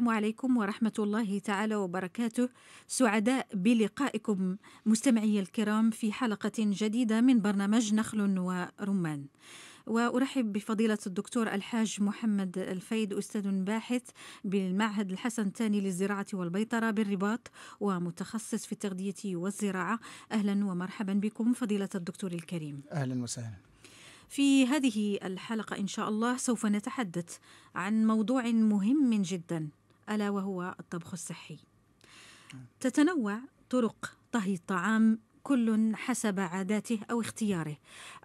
السلام عليكم ورحمة الله تعالى وبركاته سعداء بلقائكم مستمعي الكرام في حلقة جديدة من برنامج نخل ورمان وأرحب بفضيلة الدكتور الحاج محمد الفيد أستاذ باحث بالمعهد الحسن الثاني للزراعة والبيطرة بالرباط ومتخصص في التغذية والزراعة أهلا ومرحبا بكم فضيلة الدكتور الكريم أهلا وسهلا في هذه الحلقة إن شاء الله سوف نتحدث عن موضوع مهم جدا ألا وهو الطبخ الصحي تتنوع طرق طهي الطعام كل حسب عاداته او اختياره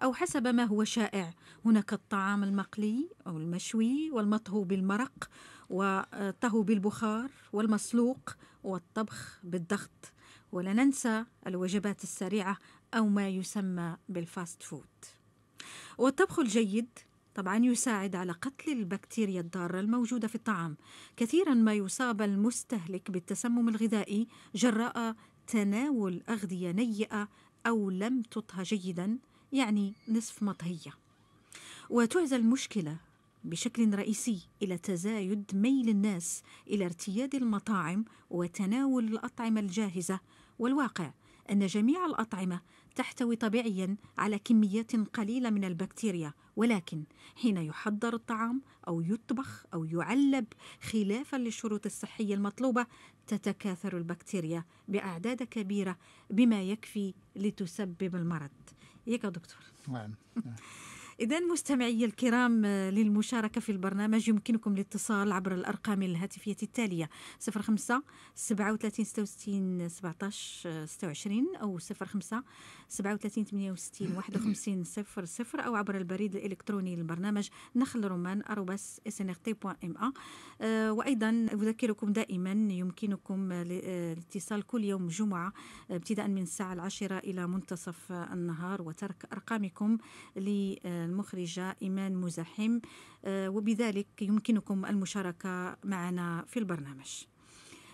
او حسب ما هو شائع هناك الطعام المقلي او المشوي والمطهو بالمرق والطهو بالبخار والمسلوق والطبخ بالضغط ولا ننسى الوجبات السريعه او ما يسمى بالفاست فود والطبخ الجيد طبعا يساعد على قتل البكتيريا الضارة الموجودة في الطعام كثيرا ما يصاب المستهلك بالتسمم الغذائي جراء تناول أغذية نيئة أو لم تطهى جيدا يعني نصف مطهية وتعزى المشكلة بشكل رئيسي إلى تزايد ميل الناس إلى ارتياد المطاعم وتناول الأطعمة الجاهزة والواقع أن جميع الأطعمة تحتوي طبيعيا على كميات قليلة من البكتيريا ولكن حين يحضر الطعام أو يطبخ أو يعلب خلافا للشروط الصحية المطلوبة تتكاثر البكتيريا بأعداد كبيرة بما يكفي لتسبب المرض ياك دكتور نعم إذا مستمعي الكرام آه، للمشاركة في البرنامج يمكنكم الاتصال عبر الأرقام الهاتفية التالية 05 37 66 17 26 أو 05 37 68 51 00 أو عبر البريد الإلكتروني للبرنامج نخل رومان أروباس أ آه، وأيضا أذكركم دائما يمكنكم آه، الاتصال كل يوم جمعة ابتداء من الساعة العاشرة إلى منتصف النهار وترك أرقامكم ل المخرجة إيمان مزاحم آه، وبذلك يمكنكم المشاركة معنا في البرنامج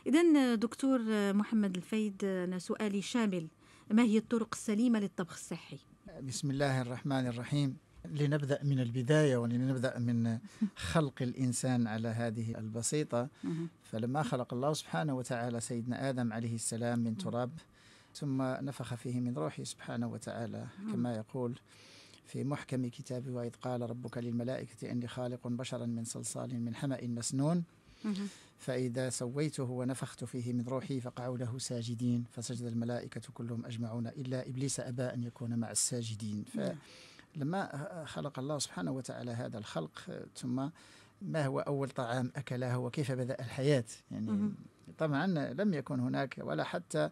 إذا دكتور محمد الفيد أنا سؤالي شامل ما هي الطرق السليمة للطبخ الصحي؟ بسم الله الرحمن الرحيم لنبدأ من البداية ولنبدأ من خلق الإنسان على هذه البسيطة فلما خلق الله سبحانه وتعالى سيدنا آدم عليه السلام من تراب ثم نفخ فيه من روحه سبحانه وتعالى نعم. كما يقول في محكم كتابه وإذ قال ربك للملائكة إني خالق بشرا من صلصال من حمأ مسنون فإذا سويته ونفخت فيه من روحي فقعوا له ساجدين فسجد الملائكة كلهم أجمعون إلا إبليس أبى أن يكون مع الساجدين فلما نعم. خلق الله سبحانه وتعالى هذا الخلق ثم ما هو أول طعام أكله وكيف بدأ الحياة يعني طبعا لم يكن هناك ولا حتى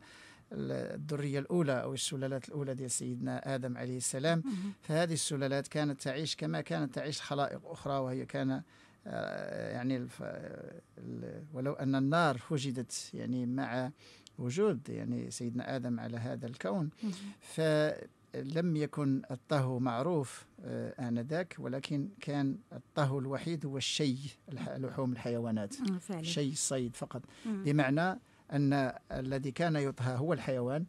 الذرية الأولى أو السلالات الأولى ديال سيدنا آدم عليه السلام فهذه السلالات كانت تعيش كما كانت تعيش خلائق أخرى وهي كان آه، يعني ولو أن النار وجدت يعني مع وجود يعني سيدنا آدم على هذا الكون ف لم يكن الطهو معروف آه، آنذاك ولكن كان الطهو الوحيد هو الشي لحوم الحيوانات آه، شي الصيد فقط بمعنى أن الذي كان يطهى هو الحيوان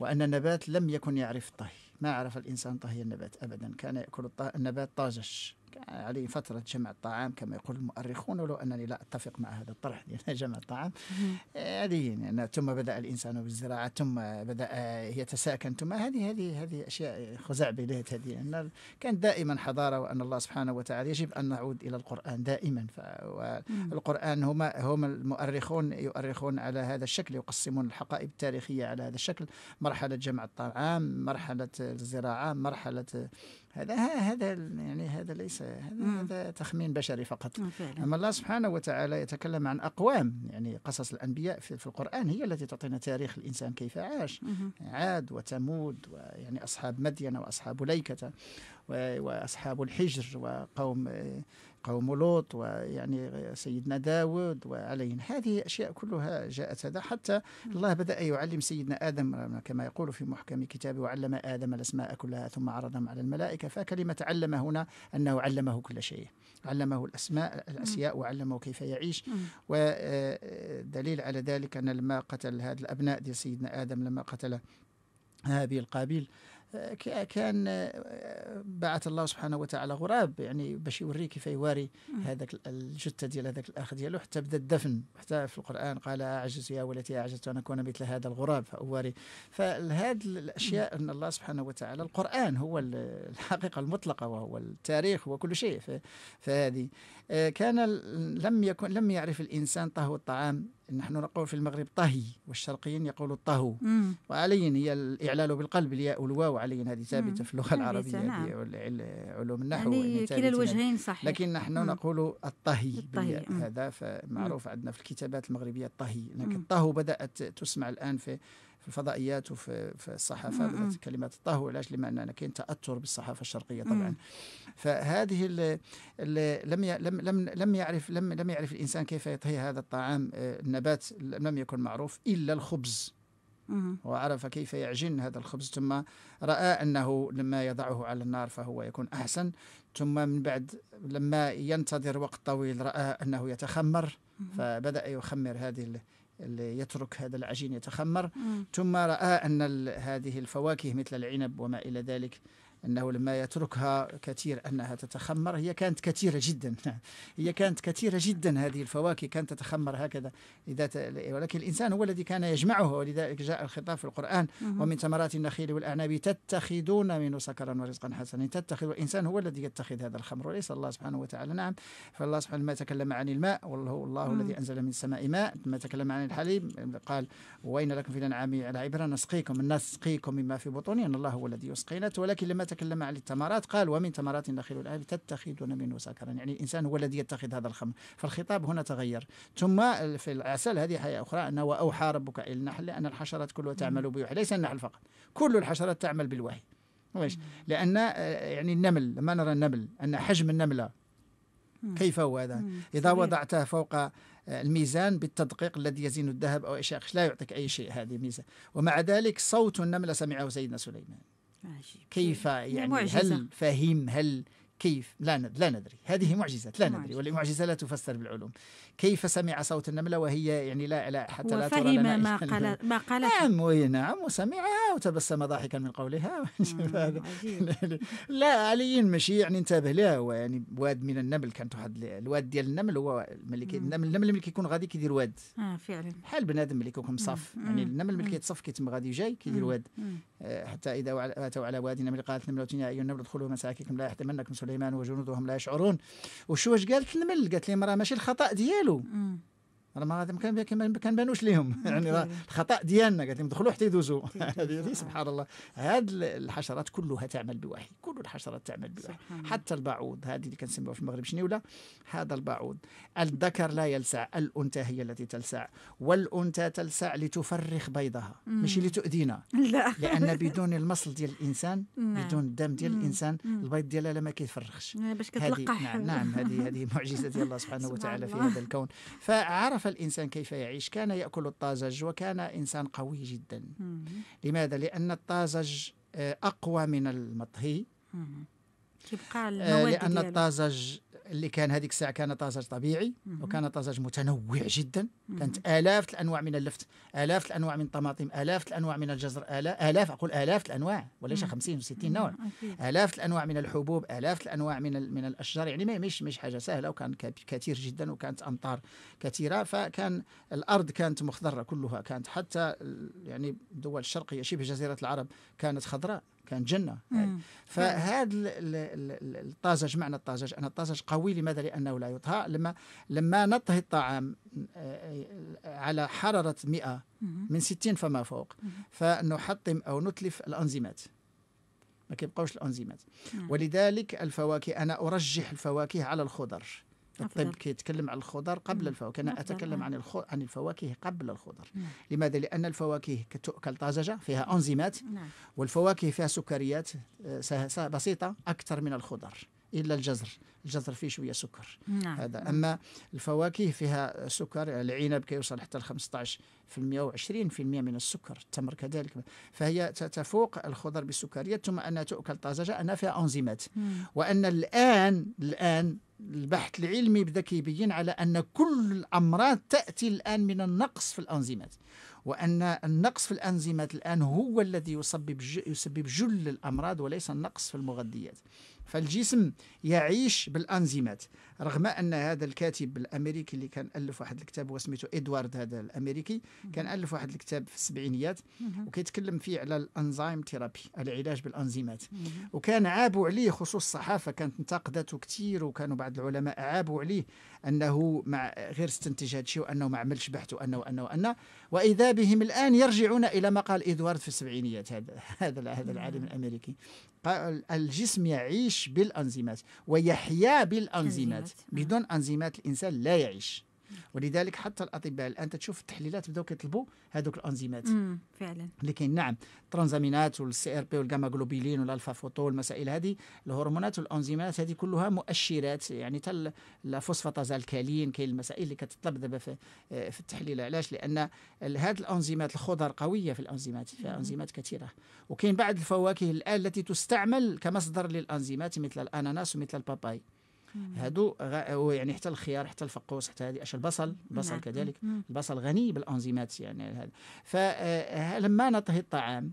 وأن النبات لم يكن يعرف الطهي ما عرف الإنسان طهي النبات أبدا كان يأكل النبات طازج علي فترة جمع الطعام كما يقول المؤرخون ولو أنني لا أتفق مع هذا الطرح جمع الطعام آه، هذه يعني ثم بدأ الإنسان بالزراعة ثم بدأ يتساكن ثم هذه هذه هذه أشياء خزعبلات هذه أن كان دائما حضارة وأن الله سبحانه وتعالى يجب أن نعود إلى القرآن دائما فالقرآن هما هم المؤرخون يؤرخون على هذا الشكل يقسمون الحقائب التاريخية على هذا الشكل مرحلة جمع الطعام مرحلة الزراعة مرحلة هذا هذا يعني هذا ليس هذا, هذا تخمين بشري فقط آه، فعلا. اما الله سبحانه وتعالى يتكلم عن اقوام يعني قصص الانبياء في, في القران هي التي تعطينا تاريخ الانسان كيف عاش مم. عاد وتمود ويعني اصحاب مدين واصحاب ليكه واصحاب الحجر وقوم آه، قوم لوط ويعني سيدنا داود وعليهم هذه أشياء كلها جاءت هذا حتى الله بدأ يعلم سيدنا آدم كما يقول في محكم كتابه وعلم آدم الأسماء كلها ثم عرضهم على الملائكة فكلمة علم هنا أنه علمه كل شيء علمه الأسماء الأشياء وعلمه كيف يعيش ودليل آه، على ذلك أن لما قتل هذا الأبناء ديال سيدنا آدم لما قتل هابيل قابيل كان آه، بعث الله سبحانه وتعالى غراب يعني باش يوريه كيف يواري هذاك الجثه ديال هذاك الاخ ديالو حتى بدا الدفن حتى في القران قال اعجز يا ولتي اعجزت ان اكون مثل هذا الغراب فاواري فهذه الاشياء ان الله سبحانه وتعالى القران هو الحقيقه المطلقه وهو التاريخ وكل شيء فهذه آه، كان لم يكن لم يعرف الانسان طهو الطعام نحن نقول في المغرب طهي والشرقيين يقولوا الطهو وعليا هي الاعلال بالقلب الياء والواو علي هذه ثابته في اللغه العربيه نعم. علوم يعني النحو يعني كلا الوجهين صحيح لكن نحن مم. نقول الطهي, الطهي. هذا فمعروف عندنا في الكتابات المغربيه الطهي لكن الطهو بدات تسمع الان في في الفضائيات وفي في الصحافه كلمات الطهو علاش لما كاين تاثر بالصحافه الشرقيه طبعا فهذه ال ال لم لم لم لم يعرف لم لم يعرف الانسان كيف يطهي هذا الطعام آه، النبات لم يكن معروف الا الخبز وعرف كيف يعجن هذا الخبز ثم راى انه لما يضعه على النار فهو يكون احسن ثم من بعد لما ينتظر وقت طويل راى انه يتخمر فبدا يخمر هذه اللي يترك هذا العجين يتخمر مم. ثم رأى أن هذه الفواكه مثل العنب وما إلى ذلك أنه لما يتركها كثير أنها تتخمر هي كانت كثيرة جدا هي كانت كثيرة جدا هذه الفواكه كانت تتخمر هكذا إذا ت... ولكن الإنسان هو الذي كان يجمعها ولذلك جاء الخطاب في القرآن ومن ثمرات النخيل والأعناب تتخذون منه سكرا ورزقا حسنا تتخذ الإنسان هو الذي يتخذ هذا الخمر وليس الله سبحانه وتعالى نعم فالله سبحانه ما تكلم عن الماء والله الله الذي أنزل من السماء ماء ما تكلم عن الحليب قال وإن لكم في الأنعام على عبرة نسقيكم نسقيكم مما في بطوننا الله هو الذي يسقينا ولكن لما تكلم عن التمرات قال ومن تمرات النخيل والعنب تتخذون منه سكرا يعني الإنسان هو الذي يتخذ هذا الخمر فالخطاب هنا تغير ثم في العسل هذه حياة أخرى أنه وأوحى ربك إلى النحل لان الحشرات كلها تعمل بوحي ليس النحل فقط كل الحشرات تعمل بالوحي واش لأن آه، يعني النمل لما نرى النمل أن حجم النملة كيف هو هذا إذا وضعته فوق آه، الميزان بالتدقيق الذي يزين الذهب أو أشياء لا يعطيك أي شيء هذه ميزة ومع ذلك صوت النملة سمعه سيدنا سليمان كيف يعني معجزة. هل فهم هل كيف لا لا ندري هذه معجزه لا ندري والمعجزة لا تفسر بالعلوم كيف سمع صوت النملة وهي يعني لا لا حتى لا ترى ما قال ما قال نعم نعم وسمعها وتبسم ضاحكا من قولها لا علي ماشي يعني انتبه لها هو يعني واد من النمل كانت واحد الواد ديال النمل هو ملي النمل النمل ملي كيكون غادي كيدير واد اه فعلا بحال بنادم ملي كيكون مصف يعني النمل ملي كيتصف كيتم غادي جاي كيدير واد آه، حتى اذا اتوا على واد النمل قالت نملة يا ايها النمل ادخلوا مساكنكم لا يحتملنكم سليمان وجنودهم لا يشعرون والشوش قالت المل قالت لهم راه ماشي الخطا ديالو راه ما كان ما كنبانوش ليهم يعني الخطا ديالنا قالت لهم دخلوا حتى يدوزوا هذه سبحان الله هاد الحشرات كلها تعمل بواحد كل الحشرات تعمل بواحد حتى البعوض هذه اللي كنسميوها في المغرب شنيوله هذا البعوض الذكر لا يلسع الانثى هي التي تلسع والانثى تلسع لتفرخ بيضها ماشي لتؤذينا لا لان بدون المصل ديال الانسان نعم. بدون الدم ديال الانسان البيض ديالها ما كيتفرخش نعم، باش كتلقح نعم،, نعم هذه هذه معجزه ديال الله سبحانه وتعالى في هذا الكون فعرف عرف الإنسان كيف يعيش كان يأكل الطازج وكان إنسان قوي جدا لماذا؟ لأن الطازج آه، أقوى من المطهي مم. آه، المواد لأن الطازج اللي كان هذيك الساعه كان طازج طبيعي وكان طازج متنوع جدا كانت الاف الانواع من اللفت الاف الانواع من الطماطم الاف الانواع من الجزر الاف اقول الاف الانواع وليس 50 و60 نوع الاف الانواع من الحبوب الاف الانواع من من الاشجار يعني ما مش مش حاجه سهله وكان كثير جدا وكانت امطار كثيره فكان الارض كانت مخضره كلها كانت حتى يعني الدول الشرقيه شبه جزيره العرب كانت خضراء كان جنة فهذا الطازج معنى الطازج أن الطازج قوي لماذا لأنه لا يطهى لما لما نطهي الطعام آه، آه، على حرارة 100 من 60 فما فوق فنحطم أو نتلف الأنزيمات ما كيبقاوش الأنزيمات ولذلك الفواكه أنا أرجح الفواكه على الخضر الطب يتكلم عن الخضر قبل الفواكه انا اتكلم آه. عن الخو... عن الفواكه قبل الخضر نعم. لماذا لان الفواكه تؤكل طازجه فيها نعم. انزيمات نعم. والفواكه فيها سكريات آه، بسيطه اكثر من الخضر إلا الجزر الجزر فيه شوية سكر نعم. هذا أما الفواكه فيها سكر العنب كيوصل حتى ل 15% و20% من السكر التمر كذلك فهي تفوق الخضر بالسكريات ثم أنها تؤكل طازجة أنها فيها أنزيمات مم. وأن الآن الآن البحث العلمي بدا كيبين على ان كل الامراض تاتي الان من النقص في الانزيمات وان النقص في الانزيمات الان هو الذي يسبب يسبب جل الامراض وليس النقص في المغذيات فالجسم يعيش بالانزيمات رغم ان هذا الكاتب الامريكي اللي كان الف واحد الكتاب هو سميته ادوارد هذا الامريكي كان الف واحد الكتاب في السبعينيات وكيتكلم فيه على الانزيم ثيرابي العلاج بالانزيمات وكان عابوا عليه خصوص الصحافه كانت انتقدته كثير وكانوا بعض العلماء عابوا عليه انه مع غير استنتج هذا الشيء وانه ما عملش بحث وانه وانه وانه واذا بهم الان يرجعون الى ما قال ادوارد في السبعينيات هذا هذا العالم الامريكي الجسم يعيش بالأنزيمات ويحيا بالأنزيمات نعم. بدون أنزيمات الإنسان لا يعيش ولذلك حتى الاطباء الان تشوف التحليلات بداو كيطلبوا هذوك الانزيمات فعلا اللي كاين نعم الترانزامينات والسي ار بي والجاما جلوبيلين والالفا فوتو والمسائل هذه الهرمونات والانزيمات هذه كلها مؤشرات يعني حتى الفوسفاتاز الكالين كاين المسائل اللي كتطلب دابا في, في التحليل علاش لان هذه الانزيمات الخضر قويه في الانزيمات فيها انزيمات كثيره وكاين بعض الفواكه الان التي تستعمل كمصدر للانزيمات مثل الاناناس ومثل الباباي هادو يعني حتى الخيار حتى الفقوس حتى هذه اشياء البصل البصل نعم. كذلك البصل غني بالانزيمات يعني هذا فلما آه، نطهي الطعام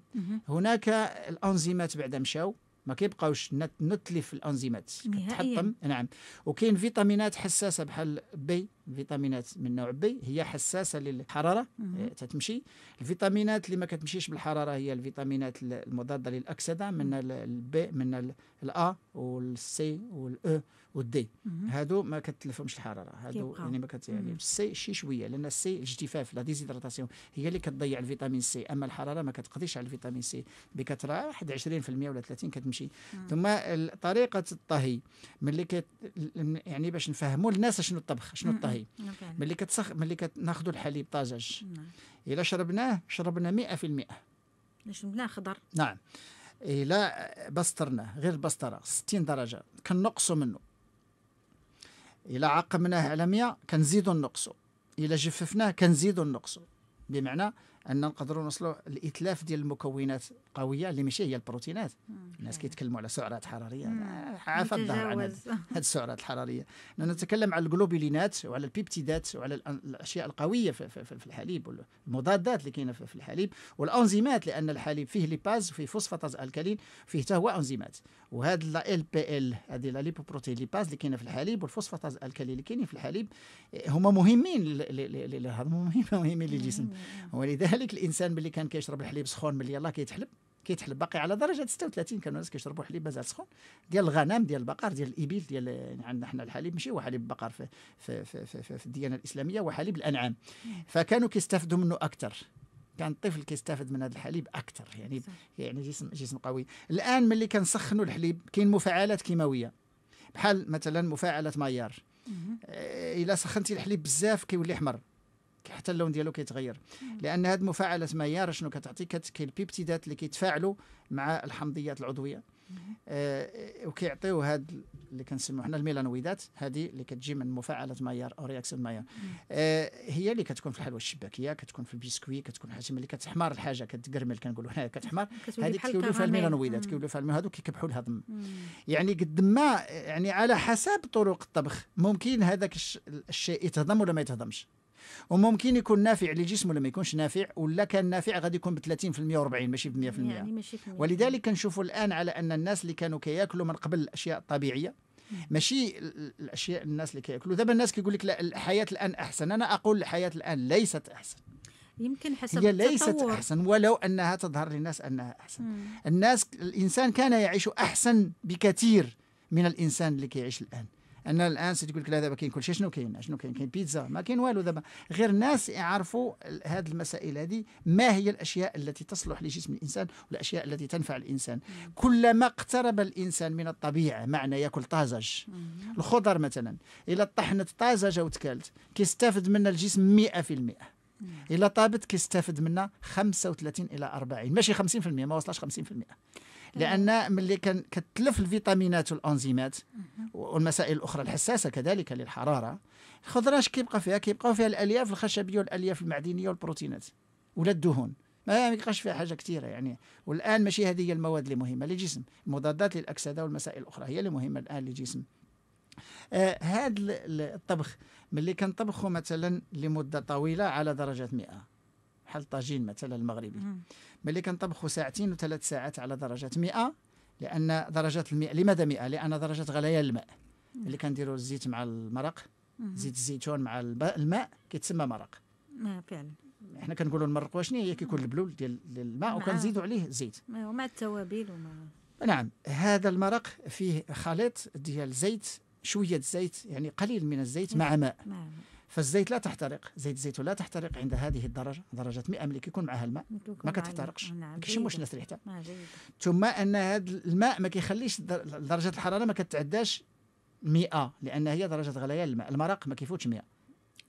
هناك الانزيمات بعد مشاو ما كيبقاوش نتلف الانزيمات كتحطم نعم وكاين فيتامينات حساسه بحال بي فيتامينات من نوع بي هي حساسه للحراره آه، تتمشي الفيتامينات اللي ما كتمشيش بالحراره هي الفيتامينات المضاده للاكسده من البي من الا والسي والاو والدي هادو ما كتلفهمش الحراره هادو يعني ما كت يعني السي شي شويه لان السي الجفاف لا ديزيدراتاسيون هي اللي كتضيع الفيتامين سي اما الحراره ما كتقضيش على الفيتامين سي بكثره واحد 20% ولا 30 كتمشي ثم طريقه الطهي ملي كت يعني باش نفهموا الناس شنو الطبخ شنو الطهي شيء ملي كتسخ ملي كناخذوا الحليب طازج نعم. الا شربناه شربنا 100% شربناه خضر نعم الا بسطرناه غير البسطره 60 درجه كنقصوا منه الا عقمناه على 100 كنزيدوا نقصوا الا جففناه كنزيدوا نقصوا بمعنى ان نقدروا نوصلوا الاتلاف ديال المكونات القويه اللي ماشي هي البروتينات الناس كيتكلموا على سعرات حراريه عافا الظهر عن هذه السعرات الحراريه نتكلم على الجلوبولينات وعلى البيبتيدات وعلى الاشياء القويه في, في, في الحليب والمضادات اللي كاينه في الحليب والانزيمات لان الحليب فيه ليباز وفيه فوسفاتاز الكالين فيه حتى هو انزيمات وهذا ال بي ال هذه لا ليبوبروتين ليباز اللي كاينه في الحليب والفوسفاتاز الكالين اللي كاينين في الحليب هما مهمين للهضم مهمين للجسم ولذلك هذيك الانسان ملي كان كيشرب الحليب سخون ملي يلاه كيتحلب كيتحلب باقي على درجه 36 كانوا الناس كيشربوا حليب مازال سخون ديال الغنم ديال البقر ديال الابل ديال يعني عندنا حنا الحليب ماشي هو حليب البقر في في في, في, في, في الديانه الاسلاميه وحليب الانعام فكانوا كيستافدوا منه اكثر كان الطفل كيستافد من هذا الحليب اكثر يعني صح. يعني جسم جسم قوي الان ملي كنسخنوا الحليب كاين مفاعلات كيماويه بحال مثلا مفاعله مايار الا سخنتي الحليب بزاف كيولي احمر حتى اللون ديالو كيتغير لان هذه المفاعله ميار شنو كتعطي كاين البيبتيدات اللي كيتفاعلوا مع الحمضيات العضويه آه وكيعطيو هاد اللي كنسميو حنا الميلانويدات هذه اللي كتجي من مفاعله مايار او رياكسيون مايار آه هي اللي كتكون في الحلوى الشباكيه كتكون في البيسكوي كتكون حاجه اللي كتحمر الحاجه كتقرمل كنقولوا حنا كتحمر هذيك كيوليو فيها الميلانويدات كيوليو فيها هادو كيكبحوا لها يعني قد ما يعني على حسب طرق الطبخ ممكن هذاك الشيء يتهضم ولا ما يتهضمش وممكن يكون نافع للجسم ولا ما يكونش نافع ولا كان نافع غادي يكون ب 30% و40 ماشي ب 100% يعني ماشي ولذلك كنشوفوا الان على ان الناس اللي كانوا كياكلوا من قبل الاشياء الطبيعيه ماشي الاشياء الناس اللي كياكلوا دابا الناس كيقول لك لا الحياه الان احسن انا اقول الحياه الان ليست احسن يمكن حسب هي ليست التطور. احسن ولو انها تظهر للناس انها احسن مم. الناس الانسان كان يعيش احسن بكثير من الانسان اللي كيعيش الان ان الان ستقول لك لا دابا كاين كل شيء شنو كاين شنو كاين كاين بيتزا ما كاين والو دابا غير الناس يعرفوا هذه المسائل هذه ما هي الاشياء التي تصلح لجسم الانسان والاشياء التي تنفع الانسان كلما اقترب الانسان من الطبيعه معنى ياكل طازج الخضر مثلا الى طحنت طازجه وتكالت كيستافد منها الجسم 100% الا طابت كيستافد منها 35 الى 40 ماشي 50% ما وصلش 50% لان ملي كتلف الفيتامينات والانزيمات والمسائل الاخرى الحساسه كذلك للحراره الخضره اش كيبقى فيها كيبقاو فيها الالياف الخشبيه والالياف المعدنيه والبروتينات ولا الدهون ما يعني يبقاش فيها حاجه كثيره يعني والان ماشي هذه هي المواد اللي مهمه للجسم المضادات للاكسده والمسائل الاخرى هي اللي مهمه الان للجسم آه هذا الطبخ ملي كنطبخه مثلا لمده طويله على درجه 100 بحال الطاجين مثلا المغربي ملي كنطبخوا ساعتين وثلاث ساعات على درجه 100 لان درجه الماء لماذا 100 لان درجه غليان الماء ملي كنديروا الزيت مع المرق زيت الزيتون مع الماء كيتسمى مرق فعلا حنا كنقولوا المرق واشني هي كيكون البلول ديال الماء وكنزيدوا عليه الزيت ومع التوابل ومع نعم هذا المرق فيه خليط ديال زيت شويه زيت يعني قليل من الزيت مع ماء مع فالزيت لا تحترق زيت الزيتون لا تحترق عند هذه الدرجة درجة 100 ملي كيكون معها الماء ما كتحترقش نعم، ما كيشموش الناس ريحتها ثم ان هذا الماء ما كيخليش درجة الحرارة ما كتعداش 100 لان هي درجة غليان الماء المرق ما كيفوتش 100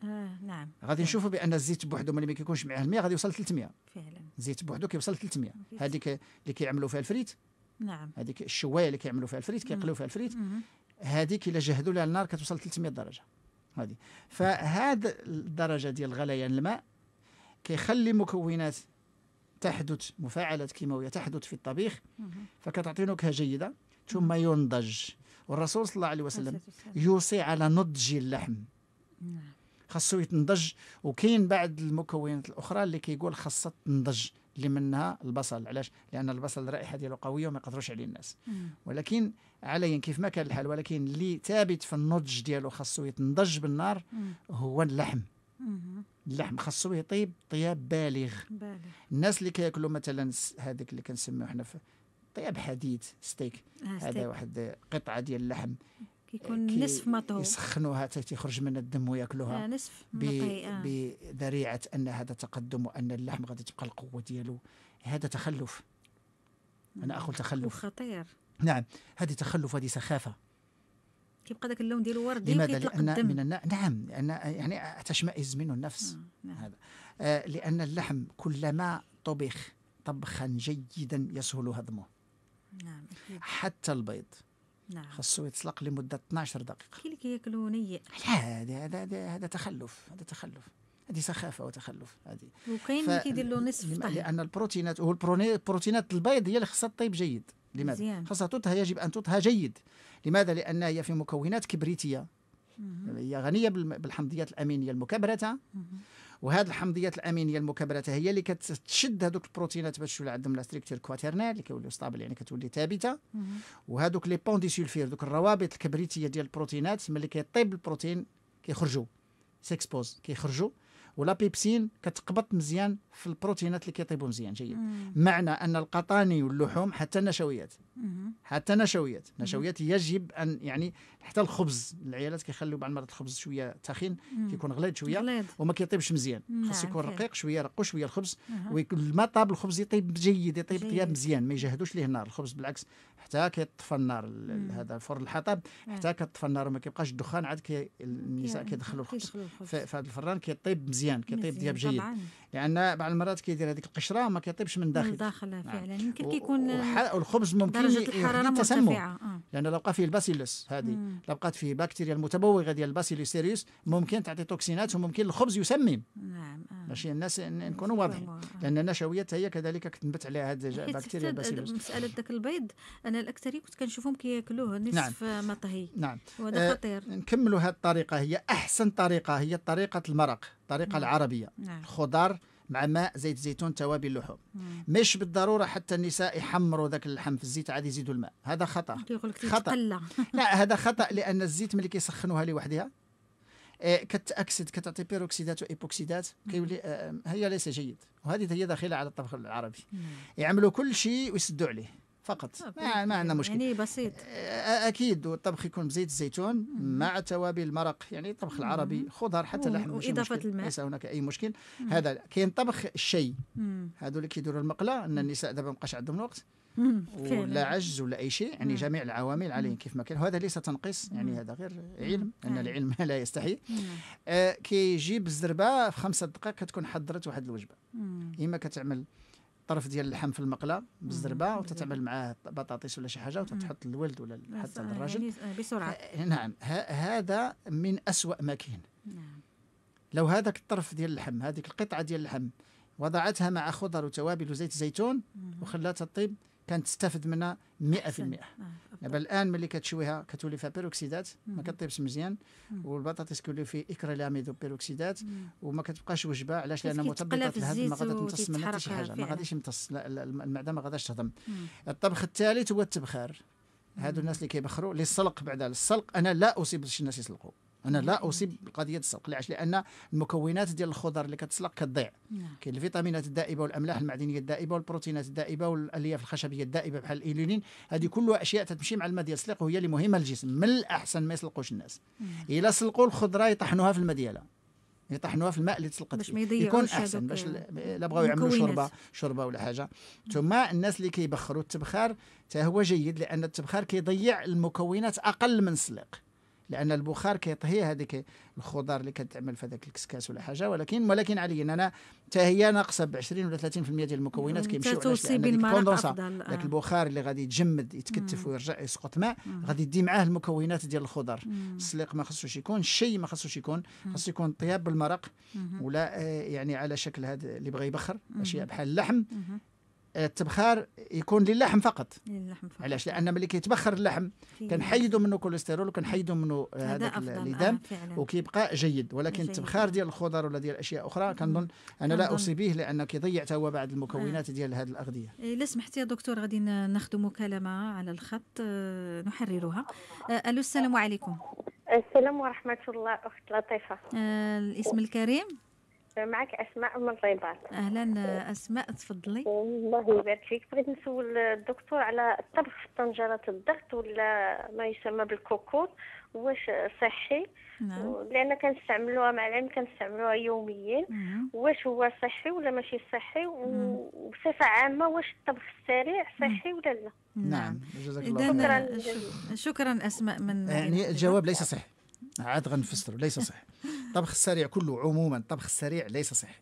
آه نعم غادي نشوفوا بان الزيت بوحدو ملي ما كيكونش معاه الماء غادي يوصل 300 فعلا الزيت بوحدو كيوصل 300 هذيك اللي كيعملوا فيها الفريت نعم هذيك الشوايه اللي كيعملوا فيها الفريت كيقليو فيها الفريت هذيك الا جهدوا لها النار كتوصل 300 درجه هذه فهذا الدرجه ديال غليان الماء كيخلي مكونات تحدث مفاعلات كيماويه تحدث في الطبيخ فكتعطي نكهه جيده ثم ينضج والرسول صلى الله عليه وسلم يوصي على نضج اللحم نعم. خاصو يتنضج وكاين بعض المكونات الاخرى اللي كيقول خاصها تنضج اللي منها البصل علاش لان البصل الرائحه ديالو قويه وما يقدروش عليه الناس ولكن عليا كيف ما كان الحال ولكن اللي ثابت في النضج ديالو خاصو يتنضج بالنار هو اللحم اللحم خاصو يطيب طياب بالغ. بالغ الناس اللي كياكلوا مثلا هذيك اللي كنسميو حنا في طياب حديد ستيك آه، هذا واحد قطعه ديال اللحم كيكون كي نصف مطهو يسخنوها حتى تخرج منها الدم وياكلوها آه نصف مطهي طيب، آه. بذريعه ان هذا تقدم وان اللحم غادي تبقى القوه ديالو هذا تخلف انا اقول تخلف خطير نعم هذه تخلف هذه سخافه كيبقى ذاك اللون ديالو وردي لماذا؟ لأن الدم. من النا... نعم لأن يعني تشمئز منه النفس آه، نعم. هذا آه لأن اللحم كلما طبخ طبخا جيدا يسهل هضمه نعم. حتى البيض نعم خاصو يتسلق لمده 12 دقيقه كي اللي كياكلوا نيء لا هذا هذا تخلف هذا تخلف هذه سخافه وتخلف هذه وكاين اللي كيدير له نصف طهي لان البروتينات هو البروتينات البيض هي اللي خاصها تطيب جيد لماذا؟ خاصها تطهى يجب ان تطهى جيد لماذا؟ لانها هي في مكونات كبريتيه هي غنيه بالحمضيات الامينيه المكبرته وهذه الحمضيات الامينيه المكبرته هي اللي كتشد هذوك البروتينات باش تولي عندهم لاستريكتير كواترنال اللي كيوليو ستابل يعني كتولي ثابته وهذوك لي بون دي سولفير دوك الروابط الكبريتيه ديال البروتينات ملي كيطيب البروتين كيخرجوا سيكسبوز كيخرجوا ولا بيبسين كتقبط مزيان في البروتينات اللي كيطيبوا مزيان جيد مم. معنى ان القطاني واللحوم حتى النشويات مم. حتى النشويات النشويات يجب ان يعني حتى الخبز العيالات كيخليوا بعض المرات الخبز شويه تخين كيكون غليظ شويه غليد. وما كيطيبش مزيان خاص يكون رقيق شويه رقو شويه الخبز وما طاب الخبز يطيب جيد يطيب طياب مزيان ما يجهدوش ليه النار الخبز بالعكس حتى كيطفى النار هذا الفرن الحطب آه. حتى كطفى النار وما كيبقاش الدخان عاد كي النساء كيدخلوا في هذا الفران كيطيب مزيان كيطيب ديال جيد لان يعني بعض المرات كيدير هذيك القشره ما كيطيبش من داخل من داخل نعم. فعلا يمكن كيكون والخبز ممكن درجه الحراره مرتفعه آه. لان لو بقى فيه الباسيلس هذه لو بقات فيه بكتيريا المتبوغه ديال الباسيلس سيريوس ممكن تعطي توكسينات وممكن الخبز يسمم نعم آه. ماشي الناس نكونوا نعم. واضحين آه. لان النشويات هي كذلك كتنبت عليها هذه بكتيريا الباسيلس مساله ذاك البيض انا الاكثريه كنت كنشوفهم كياكلوه نصف نعم. مطهي نعم وهذا آه، خطير نكملوا هذه الطريقه هي احسن طريقه هي طريقه المرق الطريقه مم. نعم. العربيه نعم. خضار مع ماء زيت زيتون توابل لحوم نعم. مش بالضروره حتى النساء يحمروا ذاك اللحم في الزيت عاد يزيدوا الماء هذا خطا خطا لا هذا خطا لان الزيت ملي كيسخنوها لوحدها آه، كتاكسد كتعطي بيروكسيدات وايبوكسيدات نعم. كيولي آه، هي ليس جيد وهذه هي داخله على الطبخ العربي يعملوا كل شيء ويسدوا عليه فقط آه، ما, ما عندنا يعني مشكل يعني بسيط آه، آه، اكيد والطبخ يكون بزيت الزيتون مع توابل المرق يعني الطبخ العربي خضر حتى اللحم واضافه الماء ليس هناك اي مشكل هذا كاين طبخ الشيء هذو اللي كيديروا المقله ان النساء دابا ما بقاش عندهم الوقت ولا عجز ولا اي شيء يعني جميع العوامل عليهم كيف ما كان وهذا ليس تنقيص يعني هذا غير علم ان نعم. العلم لا يستحي نعم. كيجيب الزربه في خمسة دقائق كتكون حضرت واحد الوجبه اما كتعمل طرف ديال اللحم في المقله بالزربه وتتعمل معاه بطاطس ولا شي حاجه وتتحط للولد ولا حتى للراجل يعني، آه، بسرعه نعم هذا من أسوأ ما كاين نعم. لو هذاك الطرف ديال اللحم هذيك القطعه ديال اللحم وضعتها مع خضر وتوابل وزيت زيتون وخلاتها تطيب كانت تستافد منها 100% آه، دابا الان ملي كتشويها كتولي فيها بيروكسيدات ما كطيبش مزيان والبطاطس كيولي فيه اكريلاميدو بيروكسيدات وما كتبقاش وجبه علاش لان مثبطات الهضم ما غاديش تمتص منها حتى شي حاجه ما غاديش يمتص المعده ما غاداش تهضم الطبخ الثالث هو التبخار هادو الناس اللي كيبخروا اللي السلق بعدا السلق انا لا اصيب باش الناس يسلقوا انا لا اصيب بقضيه السلق علاش لان المكونات ديال الخضر اللي كتسلق كتضيع نعم. كاين الفيتامينات الدائبه والاملاح المعدنيه الدائبه والبروتينات الدائبه والالياف الخشبيه الدائبه بحال الايلولين هذه كلها اشياء تتمشي مع الماء ديال السلق وهي اللي مهمه للجسم من الاحسن ما يسلقوش الناس نعم. الا سلقوا الخضره يطحنوها في الماء ديالها يطحنوها في الماء اللي تسلقت ما يكون احسن باش لا بغاو يعملوا شوربه شوربه ولا حاجه ثم الناس اللي كيبخروا التبخار حتى هو جيد لان التبخار كيضيع المكونات اقل من السلق لان البخار كيطهي هذيك الخضار اللي كتعمل في هذاك الكسكاس ولا حاجه ولكن ولكن عليا انا حتى هي ناقصه ب 20 ولا 30% ديال المكونات كيمشيو علاش لان ذاك آه. البخار اللي غادي يتجمد يتكتف ويرجع يسقط ماء غادي يدي معاه المكونات ديال الخضر السليق ما خصوش يكون الشيء ما خصوش يكون خصو يكون طياب بالمرق ولا آه، يعني على شكل هذا اللي بغى يبخر اشياء بحال اللحم آه، التبخار يكون للحم فقط للحم فقط علاش لان ملي كيتبخر اللحم كنحيدوا منه كوليسترول وكنحيدوا منه هذاك الدم آه وكيبقى جيد ولكن جيد. التبخار ديال الخضر ولا ديال اشياء اخرى كنظن انا لا اوصي به لان كيضيع هو بعض المكونات آه. ديال هذه الاغذيه إيه، الا سمحتي يا دكتور غادي ناخذ مكالمه على الخط آه، نحررها آه، الو السلام عليكم السلام ورحمه الله اخت لطيفه الاسم الكريم معك اسماء من الرباط اهلا اسماء تفضلي الله يبارك فيك بغيت نسول الدكتور على الطبخ في طنجره الضغط ولا ما يسمى بالكوكوت واش صحي نعم. لان كنستعملوها مع العلم كنستعملوها يوميا نعم. واش هو صحي ولا ماشي صحي وبصفه نعم. عامه واش الطبخ السريع صحي نعم. ولا لا نعم جزاك الله شكرا شكرا اسماء من يعني الجواب ليس صحي عاد غنفسره ليس صحي الطبخ السريع كله عموما الطبخ السريع ليس صحي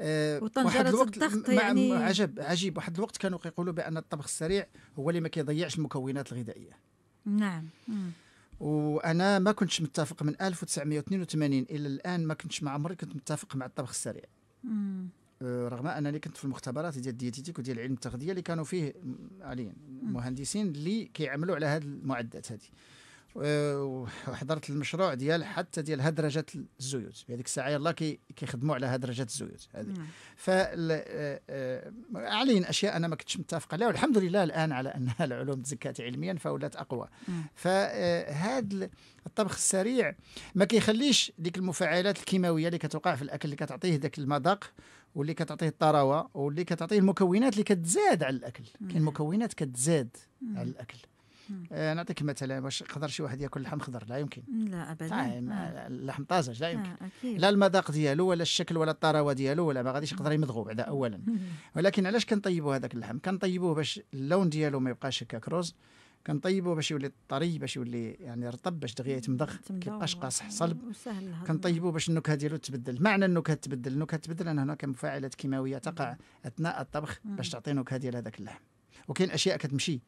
آه، واحد الوقت الضغط يعني عجب عجيب واحد الوقت كانوا كيقولوا بان الطبخ السريع هو اللي ما كيضيعش المكونات الغذائيه نعم وانا ما كنتش متفق من 1982 الى الان ما كنتش مع عمري كنت متفق مع الطبخ السريع آه، رغم انني كنت في المختبرات ديال الديتيتيك وديال علم التغذيه اللي كانوا فيه عاليين يعني مهندسين اللي كيعملوا على هذه المعدات هذه آه، وحضرت المشروع ديال حتى ديال هدرجه الزيوت في هذيك الساعه يلاه كيخدموا على هدرجه الزيوت هذه نعم. ف آه، آه، علينا اشياء انا ما كنتش متفق عليها والحمد لله الان على انها العلوم تزكات علميا فولات اقوى نعم. فهذا الطبخ السريع ما كيخليش ديك المفاعلات الكيماويه اللي كتوقع في الاكل اللي كتعطيه ذاك المذاق واللي كتعطيه الطراوه واللي كتعطيه المكونات اللي كتزاد على الاكل نعم. كاين مكونات كتزاد على الاكل آه، نعطيك مثلا واش يقدر شي واحد ياكل لحم خضر لا يمكن لا ابدا طيب، آه. اللحم طازج لا يمكن آه لا المذاق ديالو ولا الشكل ولا الطراوه ديالو ولا ما غاديش يقدر يمضغو بعدا اولا ولكن علاش كنطيبوا هذاك اللحم كنطيبوه باش اللون ديالو ما يبقاش هكاك روز كنطيبوا باش يولي طري باش يولي يعني رطب باش دغيا يتمضغ ما يبقاش قاصح صلب كنطيبوا باش النكهه ديالو تبدل معنى النكهه تبدل النكهه تبدل ان هناك مفاعلات كيماويه تقع اثناء الطبخ باش تعطي نكهه ديال هذاك اللحم وكاين اشياء كتمشي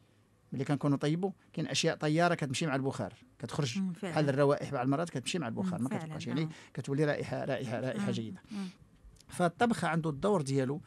ملي كنكونوا طيبوا كاين اشياء طياره كتمشي مع البخار كتخرج بحال الروائح بعض المرات كتمشي مع البخار ما كتبقاش يعني آه. كتولي رائحه رائحه رائحه مم. جيده مم. فالطبخ عنده الدور ديالو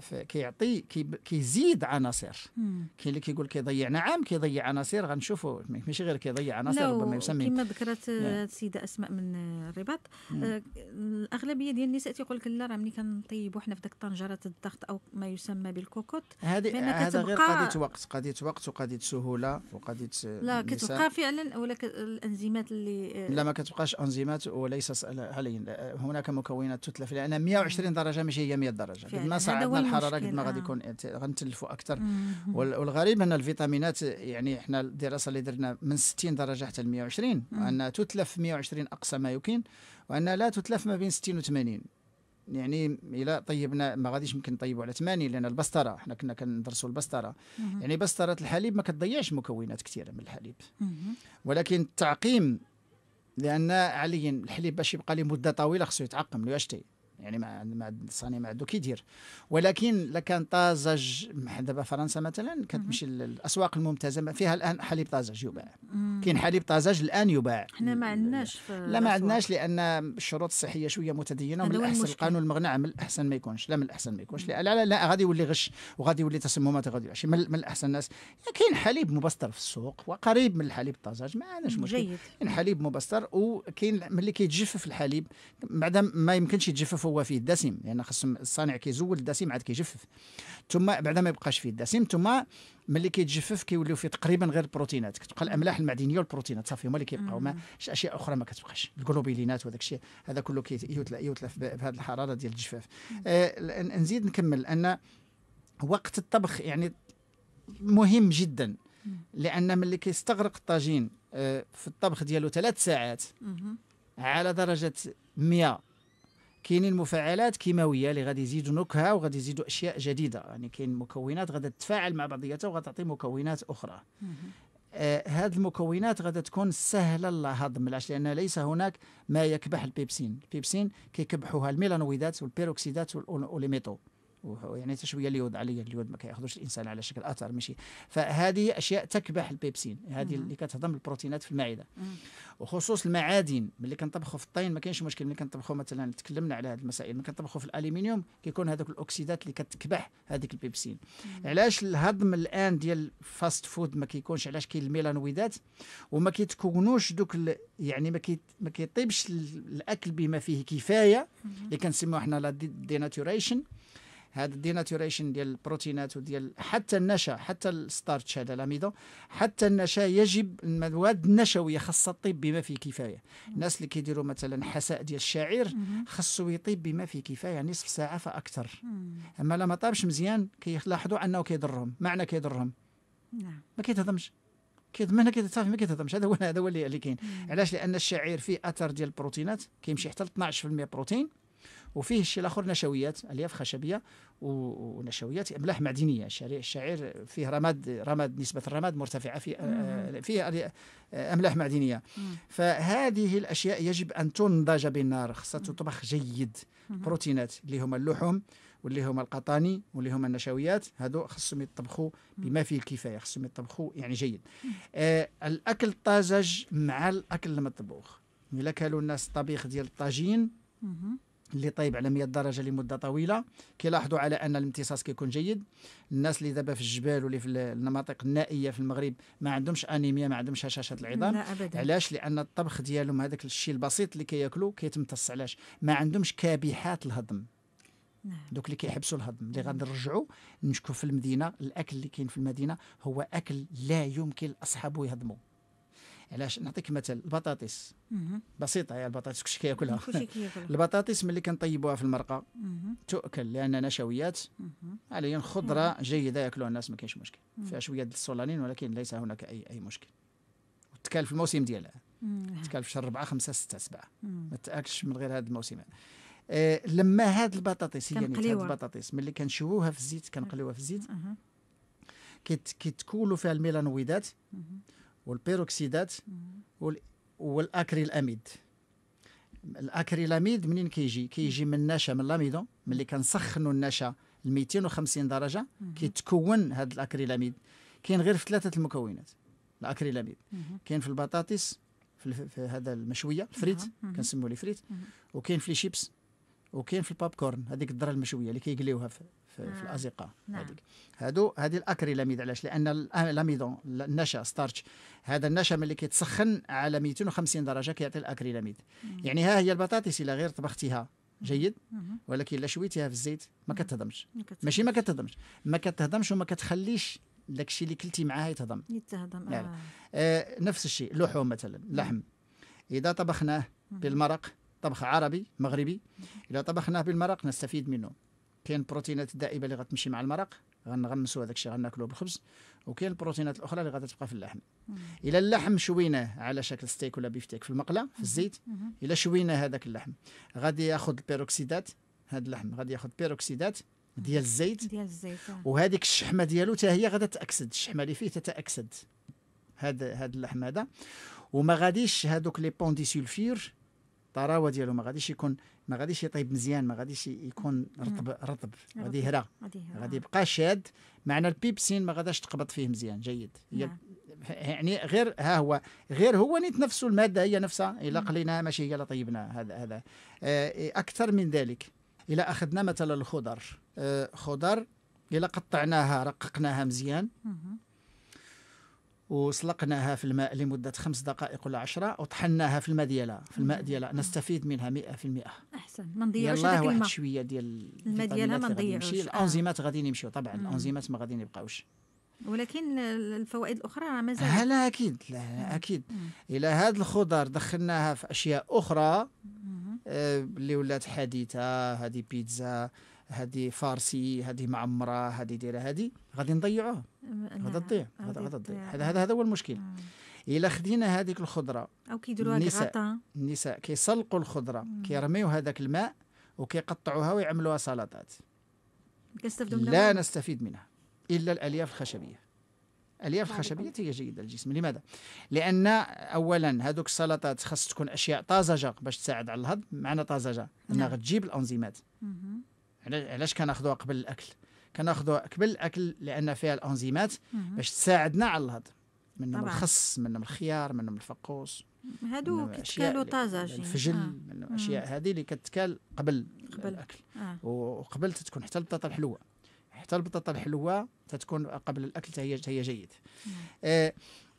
فكيعطي كي كيزيد عناصر كاين اللي كيقول كيضيع نعم كيضيع عناصر غنشوفوا ماشي غير كيضيع عناصر ربما يسمي كما ذكرت نعم. السيده اسماء من الرباط آه الاغلبيه ديال النساء تيقول لك لا راه ملي كنطيبوا حنا في ديك طنجره الضغط او ما يسمى بالكوكوت هذه هذا غير قضيه وقت قضيه وقت وقضيه سهوله وقضيه لا كتبقى فعلا ولا الانزيمات اللي آه، لا ما كتبقاش انزيمات وليس علي هناك مكونات تتلف لان 120 درجه ماشي هي 100 درجه ما عندنا الحراره قد ما غادي يكون غنتلفوا اكثر والغريب ان الفيتامينات يعني احنا الدراسه اللي درنا من 60 درجه حتى ل 120 وانها تتلف 120 اقصى ما يمكن وانها لا تتلف ما بين 60 و 80 يعني الا طيبنا ما غاديش يمكن نطيبوا على 80 لان البسطره حنا كنا كندرسوا البسطره يعني بسطره الحليب ما كتضيعش مكونات كثيره من الحليب ولكن التعقيم لان عليا الحليب باش يبقى مده طويله خصو يتعقم لو اشتي يعني ما مع الصانع ما عنده كيدير ولكن لكان طازج دابا فرنسا مثلا كتمشي للاسواق الممتازه فيها الان حليب طازج يباع كاين حليب طازج الان يباع حنا ما عندناش لا ما عندناش لان الشروط الصحيه شويه متدينه ومن الاحسن القانون المغنى من الاحسن ما يكونش لا من الاحسن ما يكونش لا لا لا غادي يولي غش وغادي يولي تسممات غادي يولي من الاحسن الناس كاين حليب مبستر في السوق وقريب من الحليب الطازج ما عندناش مشكل كاين حليب مبستر وكاين ملي كيتجفف الحليب بعد ما يمكنش يتجفف هو فيه الدسم لان خصهم الصانع كيزول الدسم عاد كيجفف ثم بعد ما يبقاش فيه الدسم ثم ملي كيتجفف كيوليو فيه تقريبا غير البروتينات كتبقى الاملاح المعدنيه والبروتينات صافي هما اللي كيبقاو ما شي اشياء اخرى ما كتبقاش الجلوبيلينات وهذاك الشيء هذا كله كيتلى يوتلى بهذه الحراره ديال الجفاف آه نزيد نكمل ان وقت الطبخ يعني مهم جدا لان ملي كيستغرق الطاجين آه، في الطبخ ديالو ثلاث ساعات على درجه 100 كاينين مفاعلات كيماويه اللي غادي يزيدوا نكهه وغادي يزيدوا اشياء جديده يعني كاين مكونات غادي تتفاعل مع بعضياتها وغتعطي مكونات اخرى آه هذه المكونات غادي تكون سهله للهضم علاش لان ليس هناك ما يكبح البيبسين البيبسين كيكبحوها الميلانويدات والبيروكسيدات والميتو يعني تشويه اليود علي اليود ما كياخذوش الانسان على شكل اثر ماشي فهذه اشياء تكبح البيبسين هذه اللي كتهضم البروتينات في المعده وخصوص المعادن ملي كنطبخوا في الطين ما كاينش مشكل ملي كنطبخوا مثلا تكلمنا على هذه المسائل ملي كنطبخوا في الالومنيوم كيكون هذوك الاكسيدات اللي كتكبح هذيك البيبسين علاش الهضم الان ديال الفاست فود ما كيكونش علاش كاين الميلانويدات وما كيتكونوش دوك يعني ما كي ما كيطيبش الاكل بما فيه كفايه اللي كنسميوه حنا لا ديناتوريشن دي هذا الديناتوريشن ديال البروتينات وديال حتى النشا حتى الستارتش هذا الاميدو حتى النشا يجب المواد النشويه خاصه الطب بما فيه كفايه الناس اللي كيديروا مثلا حساء ديال الشعير خاصو يطيب بما فيه كفايه يعني نصف ساعه فاكثر اما لما ما طابش مزيان كيلاحظوا انه كيضرهم معنى كيضرهم نعم ما كيتهضمش كيضمنها صافي ما كيتهضمش هذا هو هذا هو اللي كاين علاش لان الشعير فيه اثر ديال البروتينات كيمشي حتى ل 12% بروتين وفيه الشيء الاخر نشويات الياف خشبيه ونشويات املاح معدنيه الشعير فيه رماد رماد نسبه الرماد مرتفعه في فيه آه، آه، املاح معدنيه فهذه الاشياء يجب ان تنضج بالنار خاصة تطبخ جيد بروتينات اللي هما اللحوم واللي هما القطاني واللي هما النشويات هذو خصهم يطبخوا بما فيه الكفايه خصهم يطبخوا يعني جيد آه الاكل الطازج مع الاكل المطبوخ الا كانوا الناس الطبيخ ديال الطاجين اللي طيب على 100 درجه لمده طويله كيلاحظوا على ان الامتصاص كيكون جيد الناس اللي دابا في الجبال واللي في المناطق النائيه في المغرب ما عندهمش انيميا ما عندهمش هشاشه العظام لا أبدا. علاش لان الطبخ ديالهم هذاك الشيء البسيط اللي كياكلوا كيتمتص علاش ما عندهمش كابحات الهضم نعم. دوك اللي كيحبسوا الهضم اللي غنرجعوا نشكو في المدينه الاكل اللي كاين في المدينه هو اكل لا يمكن اصحابه يهضموه علاش نعطيك مثل البطاطس بسيطه يا البطاطس كلشي كياكلها البطاطس ملي كنطيبوها في المرقه تؤكل لانها نشويات عليا خضره جيده ياكلوها الناس ما كاينش مشكل فيها شويه ديال السولانين ولكن ليس هناك اي اي مشكل وتكال في الموسم ديالها تكال في شهر 4 5 6 7 ما تاكلش من غير هذا الموسم آه لما هاد البطاطس هي يعني هاد البطاطس ملي كنشووها في الزيت كنقليوها في الزيت كيتكولوا فيها الميلانويدات والبيروكسيدات والاكريلاميد الاكريلاميد منين كيجي كيجي من النشا من لاميدون ملي كنسخنوا النشا ل 250 درجه كيتكون هذا الاكريلاميد كاين غير في ثلاثه المكونات الاكريلاميد كاين في البطاطس في, في هذا المشويه الفريت كنسموه لي فريت وكاين في لي شيبس وكاين في الباب كورن هذيك الذره المشويه اللي كيقليوها في في, في نعم. الازقه نعم. هذيك هادو هذه الاكريلاميد علاش لان الاميدون آه، النشا ستارتش هذا النشا ملي كيتسخن على 250 درجه كيعطي الاكريلاميد يعني ها هي البطاطس الا غير طبختيها جيد ولكن الا شويتيها في الزيت ما كتهضمش ماشي ما كتهضمش ما كتهضمش وما كتخليش داك الشيء اللي كلتي معاه يتهضم يتهضم يعني. آه. آه نفس الشيء لحوم مثلا لحم اذا طبخناه بالمرق طبخ عربي مغربي اذا طبخناه بالمرق نستفيد منه كاين البروتينات الدائبه اللي غتمشي مع المرق غنغمسوا هذاك الشيء غناكلوه بالخبز وكاين البروتينات الاخرى اللي غتبقى في اللحم الا اللحم شويناه على شكل ستيك ولا بيفتيك في المقله في الزيت الا شويناه هذاك اللحم غادي ياخذ البيروكسيدات هذا اللحم غادي ياخذ بيروكسيدات ديال الزيت ديال الزيت آه. وهذيك الشحمه ديالو حتى هي غادا تاكسد الشحمه اللي فيه تتاكسد هذا هذا اللحم هذا وما غاديش هذوك لي بون دي سولفير الطراوه ديالو ما غاديش يكون ما غاديش يطيب مزيان ما غاديش يكون رطب رطب غادي يهرى غادي يبقى شاد معنى البيبسين ما غاداش تقبض فيه مزيان جيد نعم. يعني غير ها هو غير هو نيت نفسه الماده هي نفسها الا قليناها ماشي هي اللي طيبناها هذا هذا آه، اكثر من ذلك الا اخذنا مثلا الخضر آه، خضر الا قطعناها رققناها مزيان وسلقناها في الماء لمدة خمس دقائق ولا عشرة وطحناها في الماء ديالها في الماء ديالها نستفيد منها 100% أحسن ما نضيعوش هذاك الماء واحد شوية ديال الماء ديالها ما نضيعوش آه. الأنزيمات غادي غاديين يمشيو طبعا الأنزيمات ما غاديين يبقاوش ولكن الفوائد الاخرى راه مازال هلا اكيد لا اكيد الى هاد الخضر دخلناها في اشياء اخرى آه، اللي ولات حديثه هذه بيتزا هذه فارسي هذه معمره هذه دايره هذه غادي نضيعوها غادي تضيع غادي تضيع هذا هذا هو المشكل آه. الا خدينا هذيك الخضره او كيديروها النساء النساء كيسلقوا الخضره كيرميو هذاك الماء وكيقطعوها ويعملوها سلطات لا نستفيد منها الا الالياف الخشبيه الالياف الخشبيه هي جيده للجسم لماذا لان اولا هذوك السلطات خاص تكون اشياء طازجه باش تساعد على الهضم معنى طازجه انها نعم. غتجيب الانزيمات مم. علاش كناخذوها قبل الاكل كناخذوها قبل الاكل لان فيها الانزيمات باش تساعدنا على الهضم منهم الخس منهم الخيار منهم الفقوس هادو كيتكالوا طازج الفجل آه. من الاشياء هذه اللي كتكال قبل, قبل. الاكل آه. وقبل تتكون حتى البطاطا الحلوه حتى البطاطا الحلوه تتكون قبل الاكل حتى هي جيد آه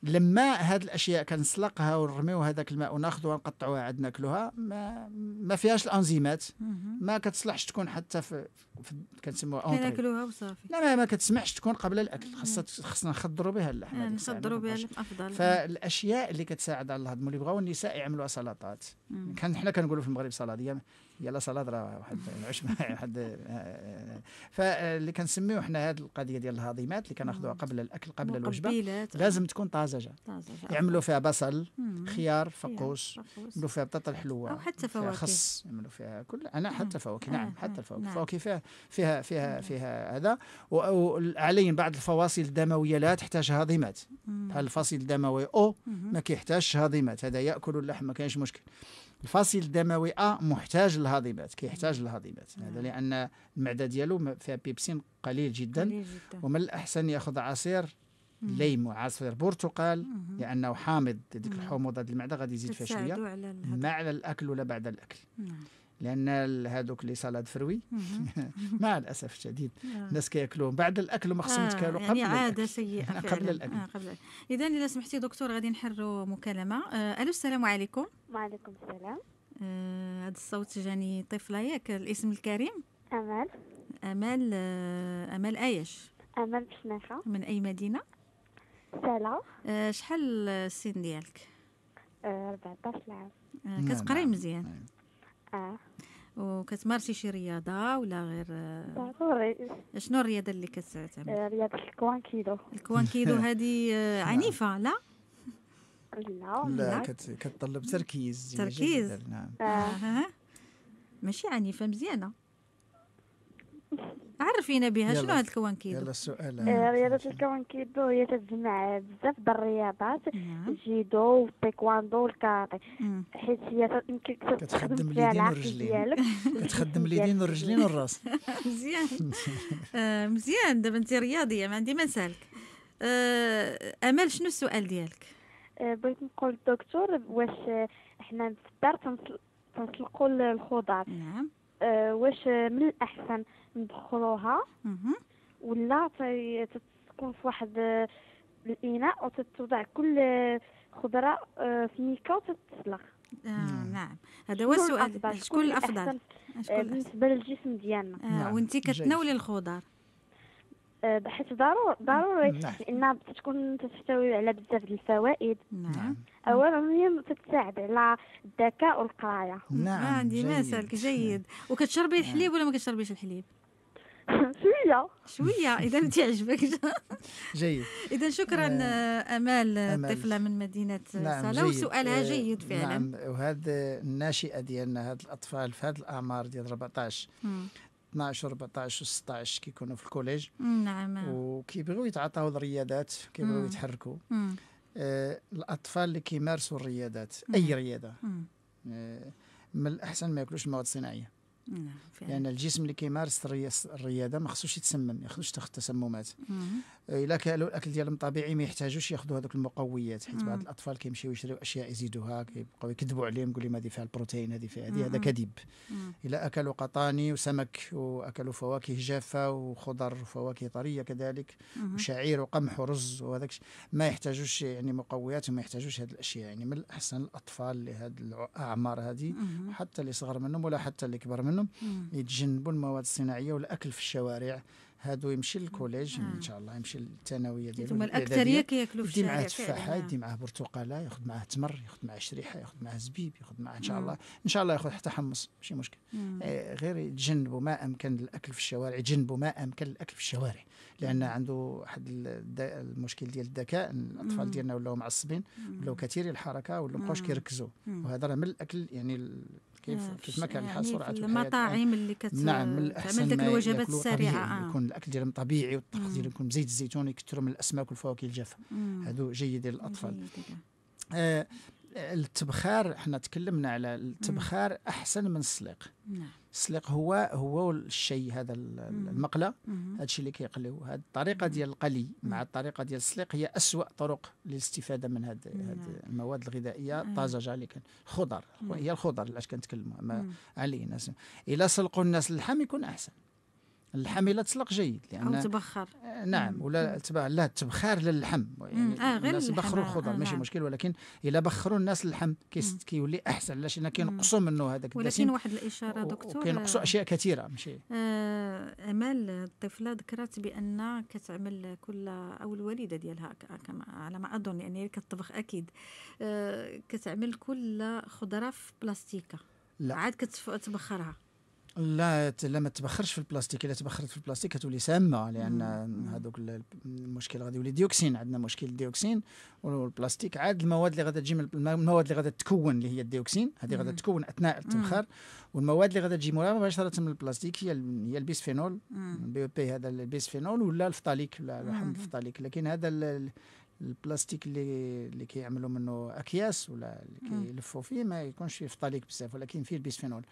لما هذه الاشياء كنسلقها ونرميو هذاك الماء وناخذوها ونقطعوها عاد ناكلوها ما ما فيهاش الانزيمات ما كتصلحش تكون حتى في, في كنسموها اونطري ناكلوها وصافي لا ما, ما كتسمحش تكون قبل الاكل خاصنا خصنا نخضروا بها اللحمه نخضروا بها اللحم افضل فالاشياء اللي كتساعد على الهضم اللي بغاو النساء يعملوها سلطات كان حنا كنقولوا في المغرب سلطه يلا صلاه راه واحد العشب واحد فاللي كنسميو حنا هذه القضيه ديال الهضيمات اللي كناخذوها قبل الاكل قبل الوجبه آه. لازم تكون طازجه يعملوا آه. فيها بصل خيار فقوس يعملوا فيها بطاطا الحلوه او حتى فواكه خس يعملوا فيها كل انا حتى فواكه نعم آه، حتى الفواكه نعم. فواكه فيها فيها فيها فيها هذا وعليا بعض الفواصل الدمويه لا تحتاج هضيمات بحال الفصيل الدموي او ما كيحتاجش هضيمات هذا ياكل اللحم ما كاينش مشكل الفصيل الدموي أ محتاج للهضيمات كيحتاج نعم. للهضيمات هذا نعم. لأن المعدة ديالو فيها بيبسين قليل جدا, جدا. ومن الأحسن يأخذ عصير ليم وعصير برتقال لأنه حامض ديك الحموضة ديال المعدة غادي يزيد فيها شوية مع الأكل ولا بعد الأكل نعم. لان هذوك اللي سالاد فروي مع الاسف الشديد نعم. الناس كياكلوهم بعد الاكل وما خصهم آه، يتكالوا يعني قبل يعني عاده سيئه فعلا. قبل الاكل آه قبل اذا اذا سمحتي دكتور غادي نحروا مكالمه آه الو السلام عليكم وعليكم السلام آه، هذا آه الصوت جاني طفله ياك الاسم الكريم امل امل آه امل ايش امل بشناخة من اي مدينه سلا آه شحال السن ديالك 14 آه، عام كتقري نعم. مزيان نعم. آه. وكتمارسي شي رياضه ولا غير ضروري شنو الرياضه اللي كتعمل آه، رياضه الكوانكيدو الكوانكيدو هذه آه، نعم. عنيفه لا لا لا كتطلب تركيز تركيز نعم ماشي عنيفه مزيانه عرفينا بها شنو هذا الكوانكيدو يلا السؤال رياضة آه، الكوانكيدو هي تجمع بزاف ديال الرياضات الجيدو نعم. والتايكواندو والكاراتي حيت هي يمكن تخدم اليدين والرجلين كتخدم اليدين والرجلين والراس مزيان آه، مزيان دابا انت رياضية ما عندي ما نسالك آه، امل شنو السؤال ديالك بغيت نقول الدكتور واش حنا في الدار تنطلقوا الخضار نعم واش من الاحسن ندخلوها ولا تكون في واحد الاناء وتتوضع كل خضره آه، في ميكا وتتسلق آه، نعم هذا هو السؤال شكون الافضل آه، بالنسبه للجسم ديالنا نعم. وانت كتناولي الخضر بحيث ضروري ضروري نعم. لان لانها تكون تحتوي على بزاف ديال الفوائد نعم, نعم. اولا هي تساعد على الذكاء والقرايه نعم عندي مثال جيد وكتشربي الحليب ولا ما كتشربيش الحليب شويه شويه اذا انت عجبك جيد اذا شكرا نعم. آه، امال, آه، أمال. طفله من مدينه آه، نعم سلا وسؤالها جيد فعلا نعم وهذا الناشئه ديالنا هاد الاطفال في هاد الاعمار ديال 14 12 14 و 16 كيكونوا في الكوليج نعم وكيبغيو يتعطاو الرياضات كيبغيو يتحركوا آه الاطفال اللي كيمارسوا الرياضات اي رياضه آه من الاحسن ما ياكلوش المواد الصناعيه نعم، لان الجسم اللي كيمارس الرياضه ما خصوش يتسمم ما خصوش تاخذ تسممات الا كانوا الاكل ديالهم طبيعي ما يحتاجوش ياخذوا هذوك المقويات حيت بعض الاطفال كيمشيو يشريو اشياء يزيدوها كيبقاو يكذبوا عليهم يقول لهم هذه فيها البروتين هذه فيها هذه هذا كذب الا اكلوا قطاني وسمك واكلوا فواكه جافه وخضر وفواكه طريه كذلك مم. وشعير وقمح ورز وهذاك ما يحتاجوش يعني مقويات وما يحتاجوش هذه الاشياء يعني من الاحسن الاطفال لهذه الاعمار هذه حتى اللي صغر منهم ولا حتى اللي كبر منهم يتجنبوا المواد الصناعيه والاكل في الشوارع هادو يمشي للكوليج آه. ان شاء الله يمشي للثانويه ديالو هما الاكثريه كياكلوا في يدي معاه تفاحه يدي نعم. معاه برتقاله ياخذ معاه تمر ياخذ معاه شريحه ياخذ معاه زبيب ياخذ معاه ان شاء الله ان شاء الله ياخذ حتى حمص ماشي مشكل آه غير يتجنبوا ما امكن الاكل في الشوارع يتجنبوا ما امكن الاكل في الشوارع لان عنده واحد المشكل ديال الذكاء الاطفال ديالنا ولاو معصبين ولاو كثيرين الحركه ولاو مابقاوش كيركزوا وهذا راه من الاكل يعني كيف آه، كيف ما كان يعني سرعه يعني المطاعم اللي كت نعم من الاحسن تعمل الوجبات السريعه آه. يكون الاكل ديالهم طبيعي والتقدير يكون بزيت الزيتون يكثروا من الاسماك والفواكه الجافه هذو جيدين للاطفال التبخار احنا تكلمنا على التبخار احسن من السليق نعم السليق هو هو الشيء هذا المقله هذا الشيء اللي كيقليو هذه الطريقه ديال القلي مع الطريقه ديال السليق هي اسوا طرق للاستفاده من هذه نعم. المواد الغذائيه الطازجه نعم. اللي كان خضر هي الخضر اللي كنتكلموا علينا الى سلقوا الناس اللحم يكون احسن الا تسلق جيد لان او تبخر آه، نعم ولا تبع لا تبخار للحم يعني آه الناس يبخروا آه، الخضر آه ماشي نعم. مشكل ولكن الا بخروا الناس اللحم كيولي احسن لاش كينقصوا منه هذاك ولكن واحد الاشاره دكتور كينقصوا آه، اشياء كثيره ماشي آه امال الطفله ذكرت بان كتعمل كل او الوالده ديالها كما على ما اظن يعني هي كتطبخ اكيد آه كتعمل كل خضره في بلاستيكه لا عاد كتبخرها لا لما تبخرش في البلاستيك الا تبخرت في البلاستيك كتولي سامه لان نعم، نعم. هذوك المشكل غادي يولي ديوكسين عندنا مشكل الديوكسين والبلاستيك عاد المواد اللي غادا تجي من المواد اللي غادا تكون اللي هي الديوكسين هذه غادا تكون اثناء التبخار والمواد اللي غادا تجي مباشره من البلاستيك هي هي البيسفينول البي او بي هذا البيسفينول ولا الفطاليك ولا حمض الفطاليك لكن هذا البلاستيك اللي اللي كيعملوا منه اكياس ولا اللي كيلفوا فيه ما يكونش فيه فطاليك بزاف ولكن فيه البيسفينول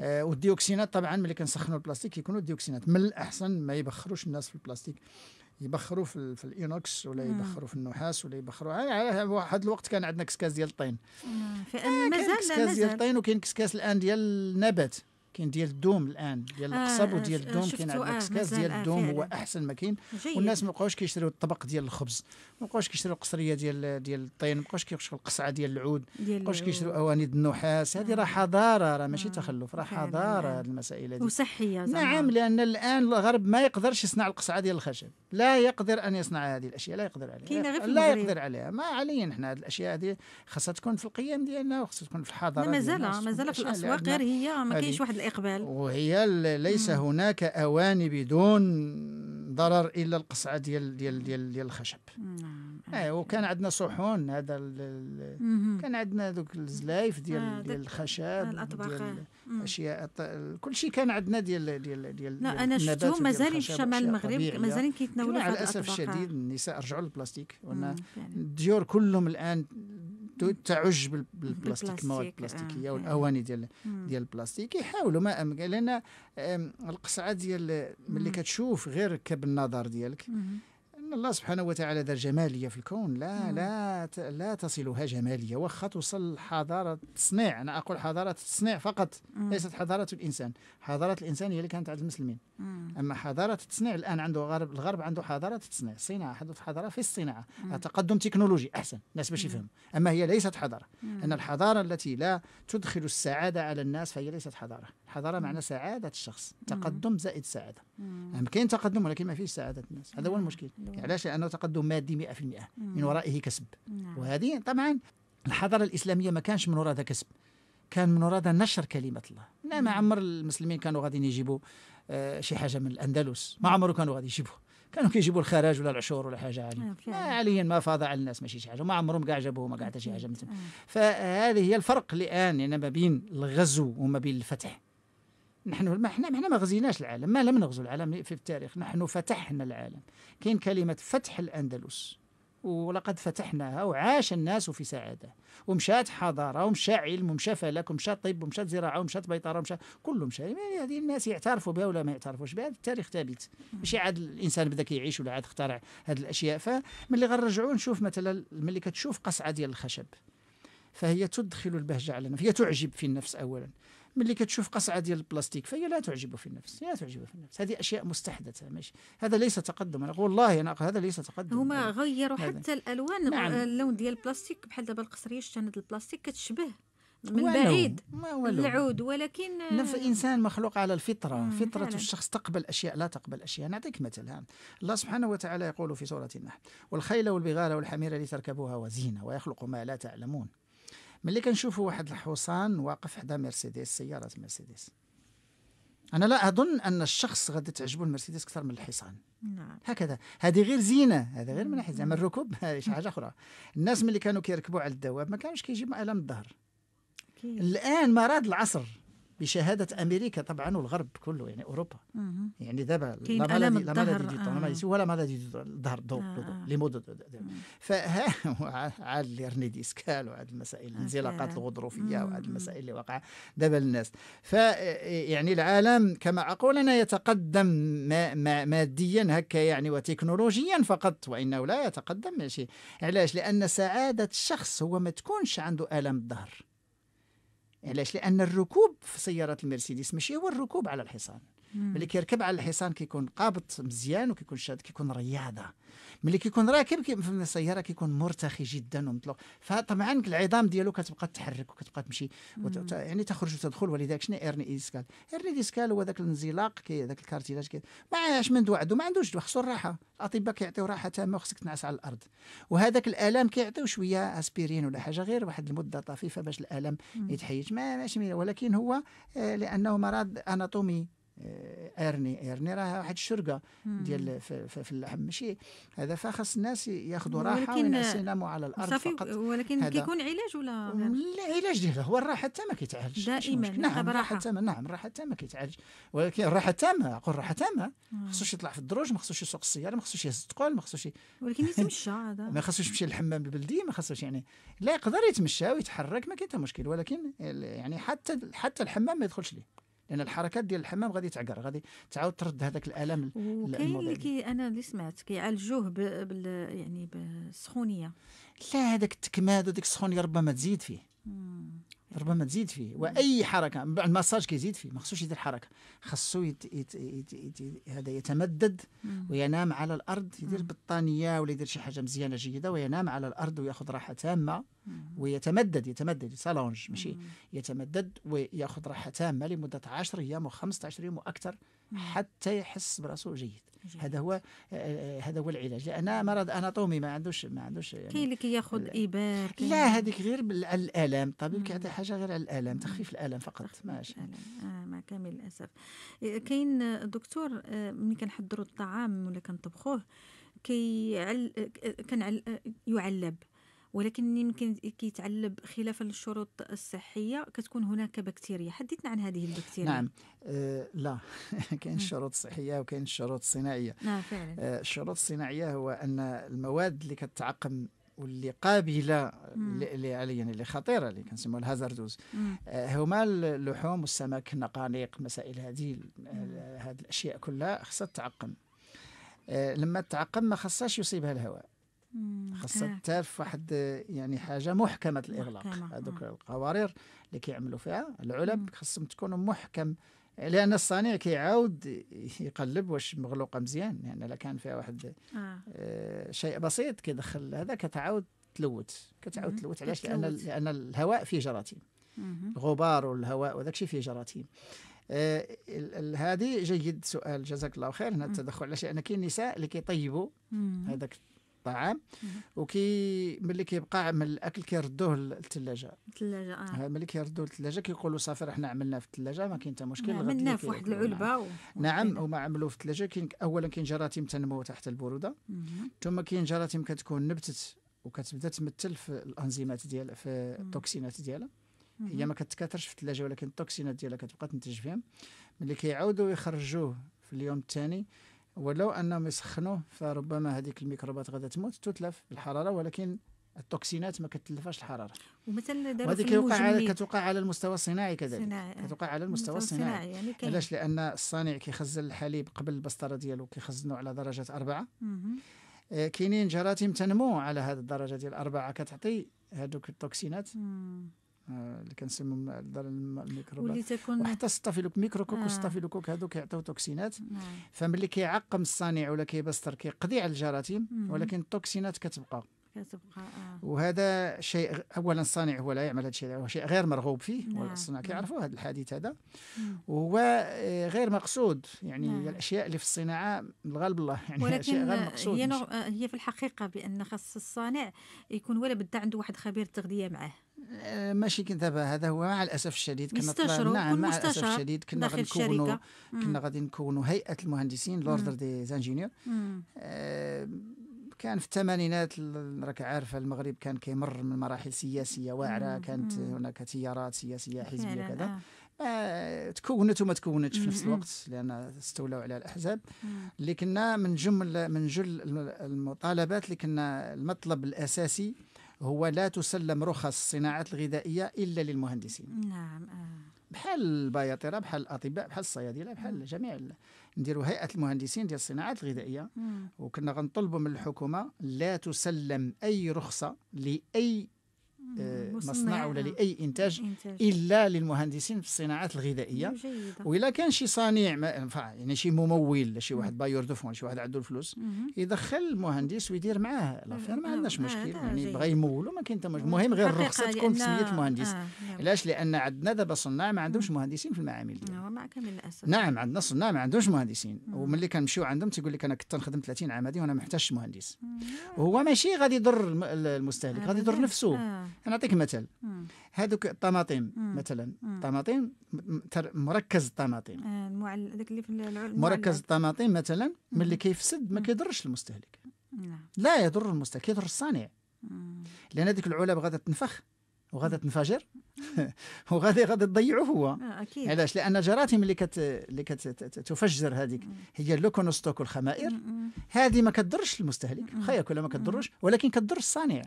آه والديوكسينات طبعا ملي كنسخنوا البلاستيك يكونوا الديوكسينات من الاحسن ما يبخروش الناس في البلاستيك يبخروا في, في الاينوكس ولا يبخروا في النحاس ولا يبخروا آه، على آه، آه، واحد الوقت كان عندنا كسكاس ديال الطين آه مازال كسكاس ديال الطين وكاين كسكاس الان ديال النبات كاين ديال الدوم الان ديال آه، القصب آه وديال آه، الدوم كاين عندك آه كاس ديال آه، الدوم هو احسن ما كاين والناس ما بقاوش كيشريو الطبق ديال الخبز ما بقاوش كيشريو القصريه ديال ديال الطين ما بقاوش كيشريو القصعه ديال العود ما بقاوش كيشريو اواني النحاس هذه راه حضاره راه ماشي تخلف راه حضاره هذه المسائل هذه وصحيه نعم لان الان الغرب ما يقدرش يصنع القصعه ديال الخشب لا يقدر ان يصنع هذه الاشياء لا يقدر عليها لا يقدر عليها ما علينا نحن هذه الاشياء هذه خاصها تكون في القيم ديالنا وخاصها تكون في الحضاره مازال مازال في الاسواق غير هي ما كاينش واحد الإقبال وهي ليس هناك أواني بدون ضرر إلا القصعة ديال ديال ديال, ديال الخشب نعم آه وكان عندنا صحون هذا كان عندنا ذوك الزلايف ديال آه ديال الخشب آه، الأطباق ديال الأشياء كل شيء كان عندنا ديال ديال ديال ديال أنا شفتو مازال في شمال المغرب مازالين كيتناولوا مع الأسف الشديد النساء رجعوا للبلاستيك الديور كلهم الآن تعج بالبلاستيك المواد البلاستيكيه آه. والاواني ديال ديال البلاستيك يحاولوا ما امكن لان القصعه ديال ملي كتشوف غير كب النظر ديالك أن الله سبحانه وتعالى دار جمالية في الكون لا نعم. لا لا تصلها جمالية واخا توصل حضارة التصنيع أنا أقول حضارة التصنيع فقط ليست حضارة الإنسان حضارة الإنسان هي اللي كانت عند المسلمين أما حضارة التصنيع الآن عنده غرب الغرب عنده حضارة التصنيع الصناعة حدث حضارة في الصناعة تقدم تكنولوجي أحسن الناس باش يفهم أما هي ليست حضارة أن الحضارة التي لا تدخل السعادة على الناس فهي ليست حضارة الحضاره معنى سعاده الشخص تقدم زائد سعاده يعني كاين تقدم ولكن ما فيش سعاده الناس هذا هو نعم، المشكل نعم. علاش لانه تقدم مادي 100% من ورائه كسب نعم. وهذه طبعا الحضاره الاسلاميه ما كانش من وراء كسب كان من وراء نشر كلمه الله لا ما عمر المسلمين كانوا غادي يجيبوا آه شي حاجه من الاندلس ما عمرو كانوا غادي يجيبوا كانوا كيجيبوا الخراج ولا العشور ولا حاجه عادي ما ما فاض على الناس ماشي شي حاجه ما عمرهم كاع جابوه ما كاع حتى شي حاجه مثل فهذه هي الفرق الان يعني ما بين الغزو وما بين الفتح نحن ما احنا ما احنا ما غزيناش العالم ما لم نغزو العالم في التاريخ نحن فتحنا العالم كاين كلمه فتح الاندلس ولقد فتحناها وعاش الناس في سعاده ومشات حضاره ومشى علم ومشى فلك ومشى طب ومشات زراعه ومشات بيطره ومشى كله مشى يعني هذه الناس يعترفوا بها ولا ما يعترفوش بها التاريخ ثابت ماشي عاد الانسان بدا كيعيش ولا عاد اخترع هذه الاشياء فملي غنرجعوا نشوف مثلا ملي كتشوف قصعه ديال الخشب فهي تدخل البهجه على النفس هي تعجب في النفس اولا ملي كتشوف قصعه ديال البلاستيك فهي لا تعجب في النفس لا تعجب في النفس هذه اشياء مستحدثه ماشي هذا ليس تقدم انا والله انا هذا ليس تقدم هما غيروا حتى الالوان نعم. اللون ديال البلاستيك بحال دابا القصريه شاند البلاستيك كتشبه من ولو. بعيد ما ولو. العود ولكن نفس الانسان مخلوق على الفطره فطره فعلا. الشخص تقبل اشياء لا تقبل اشياء نعطيك مثال الله سبحانه وتعالى يقول في سوره النحل والخيل والبغال والحمير لتركبوها وزينه ويخلق ما لا تعلمون ملي كنشوفوا واحد الحصان واقف حدا مرسيدس سياره مرسيدس انا لا اظن ان الشخص غادي تعجبه المرسيدس اكثر من الحصان نعم هكذا هذه غير زينه هذا غير من ناحيه زعما الركوب هذه شي حاجه اخرى الناس ملي كانوا كيركبوا على الدواب ما كانوش كيجيب الم الظهر الان مراد العصر بشهاده امريكا طبعا والغرب كله يعني اوروبا مم. يعني دابا لا مالادي دي طون آه. ولا مالادي دي الظهر دو لمدة فها عاد ليرني ديسكال وعاد المسائل الانزلاقات الغضروفيه وعاد المسائل اللي وقع دابا الناس ف يعني العالم كما اقول انا يتقدم ما ما ماديا هكا يعني وتكنولوجيا فقط وانه لا يتقدم ماشي علاش لان سعاده الشخص هو ما تكونش عنده آلام الظهر علاش لان الركوب في سياره المرسيدس ماشي هو الركوب على الحصان ملي كيركب على الحصان كيكون قابط مزيان وكيكون شاد كيكون رياضه ملي كيكون راكب كي في السياره كيكون مرتخي جدا ومطلق فطبعا العظام ديالو كتبقى تحرك وكتبقى تمشي وت... يعني تخرج وتدخل ولذلك شنو ايرني ديسكال ايرني ديسكال هو ذاك الانزلاق ذاك الكارتيلاج كي ما عاش من وعدو ما عندوش خصو الراحه الاطباء كيعطيو راحه تامه وخصك تنعس على الارض وهذاك الالم كيعطيو شويه اسبيرين ولا حاجه غير واحد المده طفيفه باش الالم يتحيد ما ماشي ولكن هو آه، لانه مرض اناتومي ارني ارني راه واحد الشرقه ديال في, في, اللحم ماشي هذا فخص الناس ياخذوا راحه ويناموا على الارض فقط ولكن كيكون علاج ولا العلاج ديالو هو الراحه التامه كيتعالج دائما نعم الراحه التامه نعم الراحه التامه كيتعالج ولكن الراحه التامه اقول الراحه التامه ما خصوش يطلع في الدروج ما خصوش يسوق السياره ما خصوش يهز الثقل ما خصوش ولكن يتمشى هذا ما خصوش يمشي للحمام البلدي ما خصوش يعني لا يقدر يتمشى ويتحرك ما كاين حتى مشكل ولكن يعني حتى حتى الحمام ما يدخلش ليه لان الحركات ديال الحمام غادي تعقر غادي تعاود ترد هذاك الالم كاين اللي كي انا اللي سمعت كيعالجوه بال يعني بالسخونيه لا هذاك التكماد وديك السخونيه ربما تزيد فيه ربما تزيد فيه واي حركه من بعد المساج كيزيد فيه ما خصوش يدير حركه خصو يت... يت... يت... يت... هذا يتمدد وينام على الارض يدير بطانيه ولا يدير شي حاجه مزيانه جيده وينام على الارض وياخذ راحه تامه ويتمدد يتمدد سالونج ماشي يتمدد وياخذ راحه تامه لمده 10 ايام و15 يوم واكثر حتى يحس براسه جيد هذا هو آه، آه، هذا هو العلاج لان مرض اناطومي ما عندوش ما عندوش يعني كاين اللي كياخذ ابار لا هذيك غير على الالام الطبيب كيعطي حاجه غير على الالام تخفيف الالم فقط ماشي آه مع كامل الاسف آه، كاين دكتور ملي كنحضروا الطعام ولا كنطبخوه كي عل... كان عل... يعلب ولكن يمكن كيتعلب خلافا للشروط الصحيه كتكون هناك بكتيريا حدثنا عن هذه البكتيريا نعم آه لا كاين الشروط الصحيه وكاين الشروط الصناعيه نعم فعلا آه الشروط الصناعيه هو ان المواد اللي كتعقم واللي قابله اللي يعني اللي خطيره اللي كنسموها الهازاردوز آه هما اللحوم والسمك النقانيق مسائل هذه هذه الاشياء كلها خصها تعقم آه لما تعقم ما خصهاش يصيبها الهواء خاصها آه. حتى في واحد يعني حاجة محكمة الإغلاق هذوك القوارير اللي كيعملوا فيها العلب خاصهم تكون محكم لان الصانع كيعاود يقلب واش مغلوقه مزيان يعني الا كان فيها واحد آه. آه شيء بسيط كيدخل هذا كتعاود تلوت كتعاود تلوت علاش لان لان الهواء فيه جراثيم الغبار والهواء وذاك الشيء فيه جراثيم آه هذه جيد سؤال جزاك الله خير هنا التدخل علاش لان كاين نساء اللي كيطيبوا هذاك الطعام وكي ملي كيبقى من الاكل كيردوه للثلاجه الثلاجه اه ملي كيردوه للثلاجه كيقولوا صافي راه حنا عملناه في الثلاجه ما كاين حتى مشكل نعم، عملناه في واحد العلبه نعم. و... نعم هما عملوه في الثلاجه كاين اولا كاين جراثيم تنمو تحت البروده ثم كاين جراثيم كتكون نبتت وكتبدا تمثل في الانزيمات ديالها في التوكسينات ديالها هي ما كتكاثرش في الثلاجه ولكن التوكسينات ديالها كتبقى تنتج فيهم ملي كيعاودوا يخرجوه في اليوم الثاني ولو انهم يسخنوه فربما هذيك الميكروبات غادا تموت تتلف بالحراره ولكن التوكسينات ما كتلفاش الحراره ومثلا داروا وهذه كتوقع على كتوقع على المستوى الصناعي كذلك صناعي. كتوقع على المستوى الصناعي الصناعي. يعني علاش لان الصانع كيخزن الحليب قبل البسطره ديالو كيخزنو على درجه أربعة آه، كاينين جراثيم تنمو على هذه الدرجه ديال أربعة كتعطي هذوك التوكسينات مم. آه، اللي كنسميهم الميكروبات واللي تكون وحتى ستافيلوك ميكروكوك آه. والستافيلوكوك هذوك كيعطيو توكسينات آه. فملي كيعقم الصانع ولا كيبستر كيقضي على الجراثيم ولكن التوكسينات كتبقى كتبقى آه. وهذا شيء اولا الصانع هو لا يعمل هذا الشيء هو شيء غير مرغوب فيه نعم. والصناع كيعرفوا نعم. هذا الحديث هذا وهو آه، غير مقصود يعني نعم. الاشياء اللي في الصناعه الغالب الله يعني ولكن غير مقصود هي, آه، هي في الحقيقه بان خاص الصانع يكون ولا بدا عنده واحد خبير تغذيه معاه آه، ماشي كذا هذا هو مع الاسف الشديد كنا طلعنا نعم مع الاسف الشديد كنا غادي نكونوا كنا غادي نكونوا هيئه المهندسين لوردر دي زانجينيور آه كان في الثمانينات راك عارف المغرب كان كيمر من مراحل سياسيه واعره كانت هناك تيارات سياسيه حزبيه كذا آه. آه تكونت وما تكونتش في نفس الوقت لان استولوا على الاحزاب اللي كنا من جمل من جل المطالبات اللي كنا المطلب الاساسي هو لا تسلم رخص الصناعات الغذائيه الا للمهندسين نعم آه. بحال البياطره بحال الاطباء بحال الصيادله بحال جميع نديروا هيئه المهندسين ديال الصناعات الغذائيه مم. وكنا غنطلبوا من الحكومه لا تسلم اي رخصه لاي آه، مصنع ولا آه، لاي انتاج, الا للمهندسين في الصناعات الغذائيه والا كان شي صانع يعني شي ممول شي واحد بايور دو فون شي واحد عنده الفلوس يدخل المهندس ويدير معاه لافير ما آه، عندناش مشكل يعني بغى يمولو ما كاين حتى مشكل المهم غير الرخصه يعني تكون سميه المهندس علاش لان عندنا دابا صناع ما عندهمش مهندسين في المعامل ديالهم نعم عندنا صناع ما عندهمش مهندسين وملي كنمشيو عندهم تيقول لك انا كنت نخدم 30 عام هذه وانا ما احتاجش مهندس وهو ماشي غادي يضر المستهلك غادي يضر نفسه انا نعطيك مثال هذوك الطماطم مثلا الطماطم مركز الطماطم آه، مركز الطماطم مثلا ملي كيفسد ما كيضرش المستهلك نعم. لا يضر المستهلك يضر الصانع لان هذيك العلب غادا تنفخ وغادا تنفجر وغادي غادي تضيعوا هو آه أكيد. علاش لان الجراثيم اللي كت اللي كتفجر هذيك هي لوكونوستوك والخمائر هذه ما كتضرش المستهلك خير كلها ما كتضرش ولكن كتضر الصانع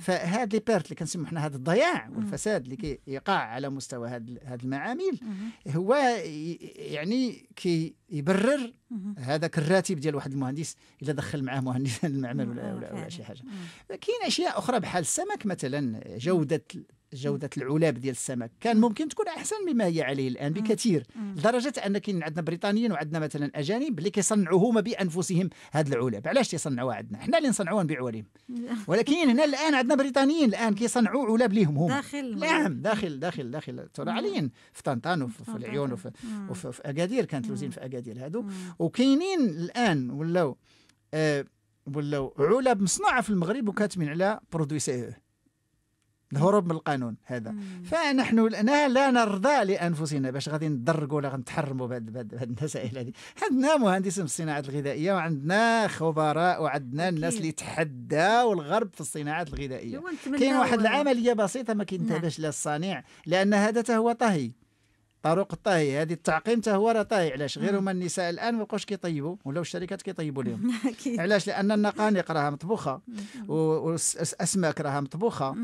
فهاد لي بيرت اللي كنسموا حنا هذا الضياع والفساد اللي كيقع على مستوى هاد هاد المعامل هو يعني كيبرر يبرر هذاك الراتب ديال واحد المهندس الا دخل معاه مهندس المعمل ولا, ولا, ولا شي حاجه كاين اشياء اخرى بحال السمك مثلا جوده جوده العلاب ديال السمك كان ممكن تكون احسن مما هي عليه الان بكثير لدرجه ان كاين عندنا بريطانيين وعندنا مثلا اجانب اللي كيصنعوا هما بانفسهم هاد العلاب علاش تيصنعوها عندنا حنا اللي نصنعوها نبيعوها لهم ولكن هنا الان عندنا بريطانيين الان كيصنعوا علاب ليهم هما داخل نعم داخل داخل داخل عليين في طنطان وفي العيون وفي, وفي, وفي اكادير كانت لوزين في اكادير هادو وكاينين الان ولاو آه ولاو علب مصنوعه في المغرب وكاتبين على برودوي سي الهروب من القانون هذا مم. فنحن الان لا نرضى لانفسنا باش غادي ندركوا ولا غنتحرموا بهذه المسائل هذه عندنا مهندسين في الصناعات الغذائيه وعندنا خبراء وعندنا الناس اللي تحداوا الغرب في الصناعات الغذائيه كاين واحد العمليه بسيطه ما كينتهاش نعم. لا الصانع لان هذا هو طهي طرق الطهي هذه التعقيم حتى هو راه طاهي علاش غير هما النساء الان ما بقاوش كيطيبوا ولاو الشركات كيطيبوا لهم علاش لان النقانق راها مطبوخه والاسماك راها مطبوخه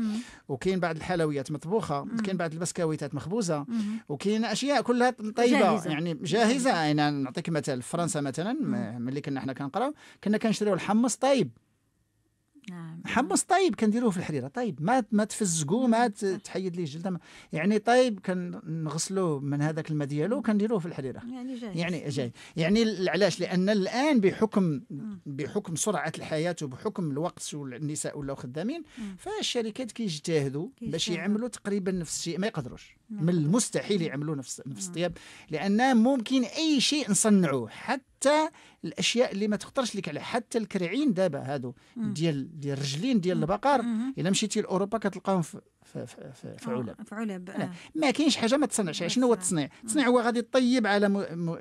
وكاين بعض الحلويات مطبوخه كاين بعض البسكويتات مخبوزه وكاين اشياء كلها طيبه جاهزة. يعني جاهزه يعني نعطيك مثال في فرنسا مثلا ملي كنا حنا كنقراو كنا كنشريو الحمص طايب نعم حمص طيب كنديروه في الحريره طيب ما ما تفزقوه ما تحيد ليه الجلده يعني طيب كنغسلوه من هذاك الماء ديالو كنديروه في الحريره يعني جاي يعني جاي يعني علاش لان الان بحكم بحكم سرعه الحياه وبحكم الوقت والنساء ولاو خدامين فالشركات كيجتهدوا باش يعملوا تقريبا نفس الشيء ما يقدروش من نعم. المستحيل يعملوا نفس نفس نعم. الطياب لان ممكن اي شيء نصنعوه حتى الاشياء اللي ما تخطرش لك على حتى الكرعين دابا هادو ديال ديال الرجلين ديال البقر الا مشيتي لاوروبا كتلقاهم في في, آه، علب في علب آه. ما كاينش حاجه ما تصنعش شنو هو آه. التصنيع التصنيع هو غادي طيب على